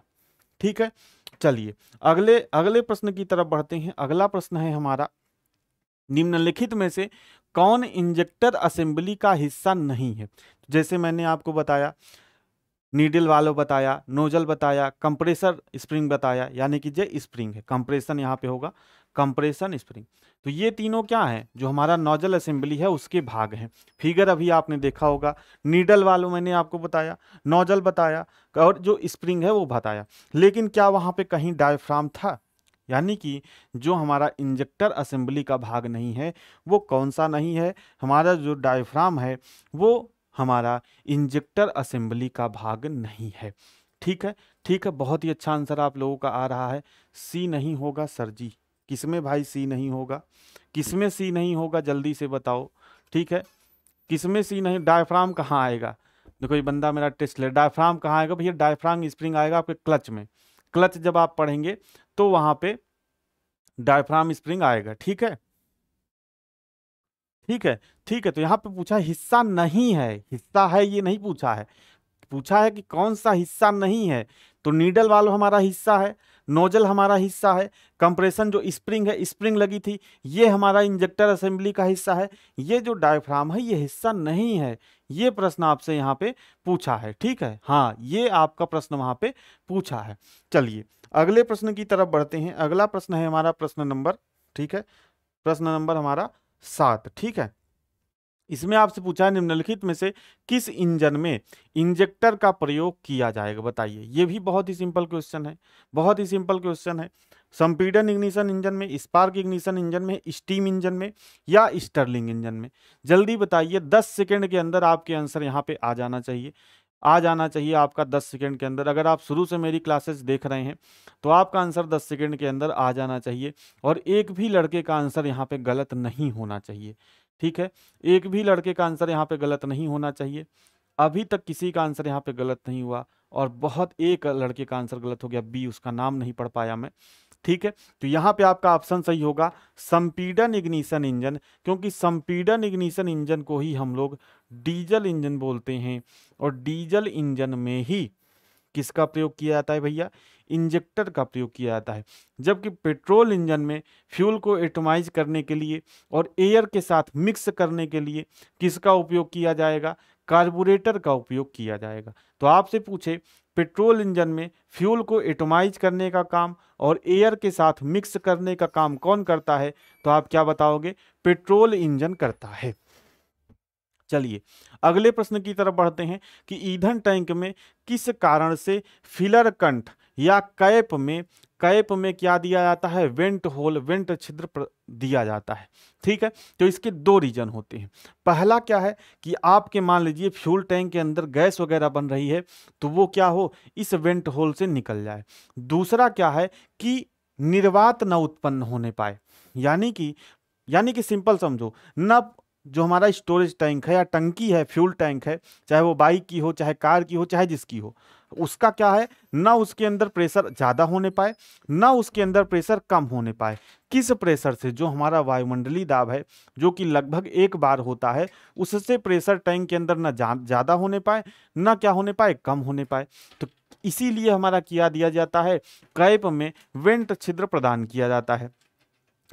ठीक है चलिए अगले अगले प्रश्न की तरफ बढ़ते हैं अगला प्रश्न है हमारा निम्नलिखित में से कौन इंजेक्टर असेंबली का हिस्सा नहीं है तो जैसे मैंने आपको बताया नीडल वालो बताया नोजल बताया कंप्रेसर स्प्रिंग बताया यानी कि जे स्प्रिंग है कंप्रेशन यहाँ पे होगा कंप्रेशन स्प्रिंग तो ये तीनों क्या है जो हमारा नोजल असेंबली है उसके भाग हैं फिगर अभी आपने देखा होगा नीडल वालों मैंने आपको बताया नोजल बताया और जो स्प्रिंग है वो बताया लेकिन क्या वहाँ पे कहीं डायफ्राम था यानी कि जो हमारा इंजेक्टर असेंबली का भाग नहीं है वो कौन सा नहीं है हमारा जो डायफ्राम है वो हमारा इंजेक्टर असेंबली का भाग नहीं है ठीक है ठीक है बहुत ही अच्छा आंसर आप लोगों का आ रहा है सी नहीं होगा सर जी किसमें भाई सी नहीं होगा किसमें सी नहीं होगा जल्दी से बताओ ठीक है किसमें सी नहीं डायफ्राम कहाँ आएगा देखो ये बंदा मेरा टेस्ट ले डायफ्राम कहाँ आएगा भैया डायफ्राम स्प्रिंग आएगा आपके क्लच में क्लच जब आप पढ़ेंगे तो वहां पे डायफ्राम स्प्रिंग आएगा ठीक है ठीक है ठीक है तो यहाँ पे पूछा हिस्सा नहीं है हिस्सा है ये नहीं पूछा है पूछा है कि कौन सा हिस्सा नहीं है तो नीडल वाल्व हमारा हिस्सा है नोजल हमारा हिस्सा है कंप्रेशन जो स्प्रिंग है स्प्रिंग लगी थी ये हमारा इंजेक्टर असेंबली का हिस्सा है ये जो डायफ्राम है ये हिस्सा नहीं है ये प्रश्न आपसे यहाँ पे पूछा है ठीक है हाँ ये आपका प्रश्न वहाँ पे पूछा है चलिए अगले प्रश्न की तरफ बढ़ते हैं अगला प्रश्न है हमारा प्रश्न नंबर ठीक है प्रश्न नंबर हमारा सात ठीक है इसमें आपसे पूछा है निम्नलिखित में से किस इंजन में इंजेक्टर का प्रयोग किया जाएगा बताइए ये भी बहुत ही सिंपल क्वेश्चन है बहुत ही सिंपल क्वेश्चन है संपीडन इग्निशन इंजन में स्पार्क इग्निशन इंजन में स्टीम इंजन में या स्टर्लिंग इंजन में जल्दी बताइए दस सेकेंड के अंदर आपके आंसर यहाँ पे आ जाना चाहिए आ जाना चाहिए आपका दस सेकेंड के अंदर अगर आप शुरू से मेरी क्लासेस देख रहे हैं तो आपका आंसर दस सेकेंड के अंदर आ जाना चाहिए और एक भी लड़के का आंसर यहाँ पे गलत नहीं होना चाहिए ठीक है एक भी लड़के का आंसर यहाँ पे गलत नहीं होना चाहिए अभी तक किसी का आंसर यहाँ पे गलत नहीं हुआ और बहुत एक लड़के का आंसर गलत हो गया बी उसका नाम नहीं पढ़ पाया मैं ठीक है तो यहाँ पे आपका ऑप्शन सही होगा संपीडन इग्निशन इंजन क्योंकि संपीडन इग्निशन इंजन को ही हम लोग डीजल इंजन बोलते हैं और डीजल इंजन में ही किसका प्रयोग किया जाता है भैया इंजेक्टर का प्रयोग किया जाता है जबकि पेट्रोल इंजन में फ्यूल को एटोमाइज करने के लिए और एयर के साथ मिक्स करने के लिए किसका उपयोग किया जाएगा कार्बोरेटर का उपयोग किया जाएगा तो आपसे पूछे पेट्रोल इंजन में फ्यूल को एटोमाइज करने का काम और एयर के साथ मिक्स करने का काम कौन करता है तो आप क्या बताओगे पेट्रोल इंजन करता है चलिए अगले प्रश्न की तरफ बढ़ते हैं कि ईंधन टैंक में किस कारण से फिलर कंठ या कैप में कैप में क्या दिया जाता है वेंट होल वेंट छिद्र दिया जाता है ठीक है तो इसके दो रीजन होते हैं पहला क्या है कि आपके मान लीजिए फ्यूल टैंक के अंदर गैस वगैरह बन रही है तो वो क्या हो इस वेंट होल से निकल जाए दूसरा क्या है कि निर्वात न उत्पन्न होने पाए यानी कि यानी कि सिंपल समझो न जो हमारा स्टोरेज टैंक है या टंकी है फ्यूल टैंक है चाहे वो बाइक की हो चाहे कार की हो चाहे जिसकी हो उसका क्या है ना उसके अंदर प्रेशर ज़्यादा होने पाए ना उसके अंदर प्रेशर कम होने पाए किस प्रेशर से जो हमारा वायुमंडलीय दाब है जो कि लगभग एक बार होता है उससे प्रेशर टैंक के अंदर ना ज़्यादा होने पाए ना क्या होने पाए कम होने पाए तो इसीलिए हमारा किया दिया जाता है कैप में वेंट छिद्र प्रदान किया जाता है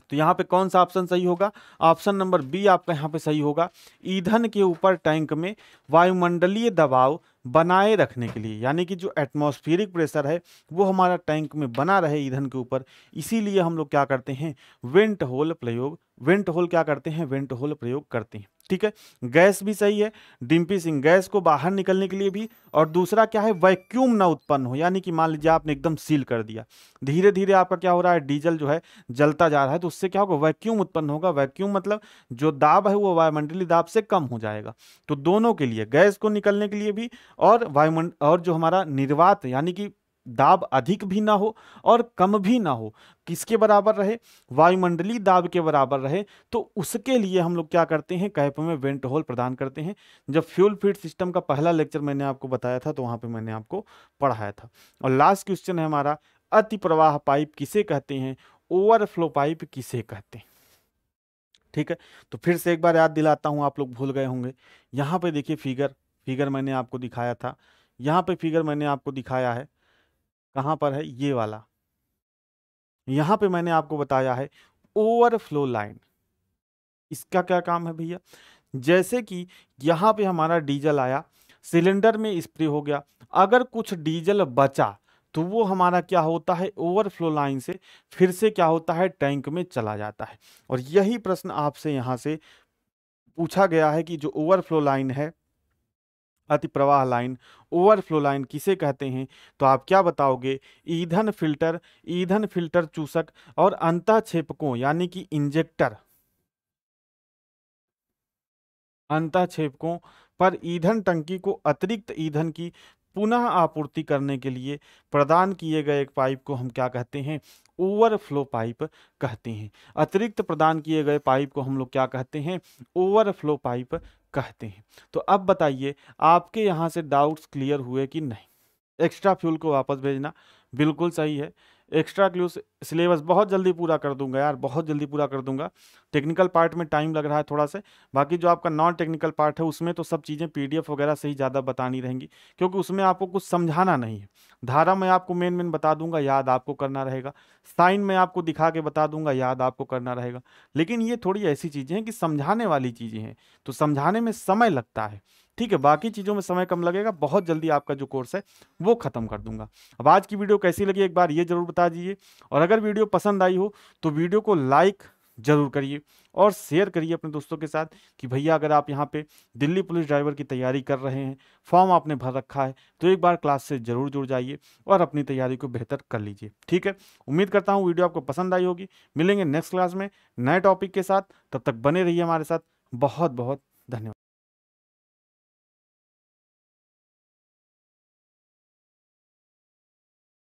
तो यहाँ पे कौन सा ऑप्शन सही होगा ऑप्शन नंबर बी आपका यहाँ पे सही होगा ईंधन के ऊपर टैंक में वायुमंडलीय दबाव बनाए रखने के लिए यानी कि जो एटमॉस्फेरिक प्रेशर है वो हमारा टैंक में बना रहे ईंधन के ऊपर इसीलिए हम लोग क्या करते हैं वेंट होल प्रयोग वेंट होल क्या करते हैं वेंट होल प्रयोग करते हैं ठीक है गैस भी सही है डिम्पी सिंह गैस को बाहर निकलने के लिए भी और दूसरा क्या है वैक्यूम ना उत्पन्न हो यानी कि मान लीजिए आपने एकदम सील कर दिया धीरे धीरे आपका क्या हो रहा है डीजल जो है जलता जा रहा है तो उससे क्या होगा वैक्यूम उत्पन्न होगा वैक्यूम मतलब जो दाब है वो वायुमंडलीय दाब से कम हो जाएगा तो दोनों के लिए गैस को निकलने के लिए भी और वायुमंड और जो हमारा निर्वात यानी कि दाब अधिक भी ना हो और कम भी ना हो किसके बराबर रहे वायुमंडलीय दाब के बराबर रहे तो उसके लिए हम लोग क्या करते हैं कैप में वेंट होल प्रदान करते हैं जब फ्यूल फीड सिस्टम का पहला लेक्चर मैंने आपको बताया था तो वहां पे मैंने आपको पढ़ाया था और लास्ट क्वेश्चन है हमारा अति प्रवाह पाइप किसे कहते हैं ओवरफ्लो पाइप किसे कहते हैं ठीक है तो फिर से एक बार याद दिलाता हूँ आप लोग भूल गए होंगे यहाँ पे देखिए फिगर फिगर मैंने आपको दिखाया था यहाँ पे फिगर मैंने आपको दिखाया है कहाँ पर है ये वाला यहाँ पे मैंने आपको बताया है ओवरफ्लो लाइन इसका क्या काम है भैया जैसे कि यहाँ पे हमारा डीजल आया सिलेंडर में स्प्रे हो गया अगर कुछ डीजल बचा तो वो हमारा क्या होता है ओवरफ्लो लाइन से फिर से क्या होता है टैंक में चला जाता है और यही प्रश्न आपसे यहाँ से पूछा गया है कि जो ओवरफ्लो लाइन है अति प्रवाह लाइन ओवरफ्लो लाइन किसे कहते हैं तो आप क्या बताओगे ईंधन फिल्टर ईंधन फिल्टर चूसक और अंतः छेपकों यानी कि इंजेक्टर अंतः छेपकों पर ईंधन टंकी को अतिरिक्त ईंधन की पुनः आपूर्ति करने के लिए प्रदान किए गए एक पाइप को हम क्या कहते हैं ओवरफ्लो पाइप कहते हैं अतिरिक्त प्रदान किए गए पाइप को हम लोग क्या कहते हैं ओवरफ्लो पाइप कहते हैं तो अब बताइए आपके यहाँ से डाउट्स क्लियर हुए कि नहीं एक्स्ट्रा फ्यूल को वापस भेजना बिल्कुल सही है एक्स्ट्रा क्लूज सिलेबस बहुत जल्दी पूरा कर दूंगा यार बहुत जल्दी पूरा कर दूंगा टेक्निकल पार्ट में टाइम लग रहा है थोड़ा सा बाकी जो आपका नॉन टेक्निकल पार्ट है उसमें तो सब चीज़ें पीडीएफ वगैरह से ही ज़्यादा बतानी रहेंगी क्योंकि उसमें आपको कुछ समझाना नहीं है धारा मैं आपको मेन मेन बता दूंगा याद आपको करना रहेगा साइन मैं आपको दिखा के बता दूंगा याद आपको करना रहेगा लेकिन ये थोड़ी ऐसी चीज़ें हैं कि समझाने वाली चीज़ें हैं तो समझाने में समय लगता है ठीक है बाकी चीज़ों में समय कम लगेगा बहुत जल्दी आपका जो कोर्स है वो ख़त्म कर दूंगा अब आज की वीडियो कैसी लगी एक बार ये ज़रूर बता दीजिए और अगर वीडियो पसंद आई हो तो वीडियो को लाइक जरूर करिए और शेयर करिए अपने दोस्तों के साथ कि भैया अगर आप यहाँ पे दिल्ली पुलिस ड्राइवर की तैयारी कर रहे हैं फॉर्म आपने भर रखा है तो एक बार क्लास से ज़रूर जुड़ जाइए और अपनी तैयारी को बेहतर कर लीजिए ठीक है उम्मीद करता हूँ वीडियो आपको पसंद आई होगी मिलेंगे नेक्स्ट क्लास में नए टॉपिक के साथ तब तक बने रहिए हमारे साथ बहुत बहुत धन्यवाद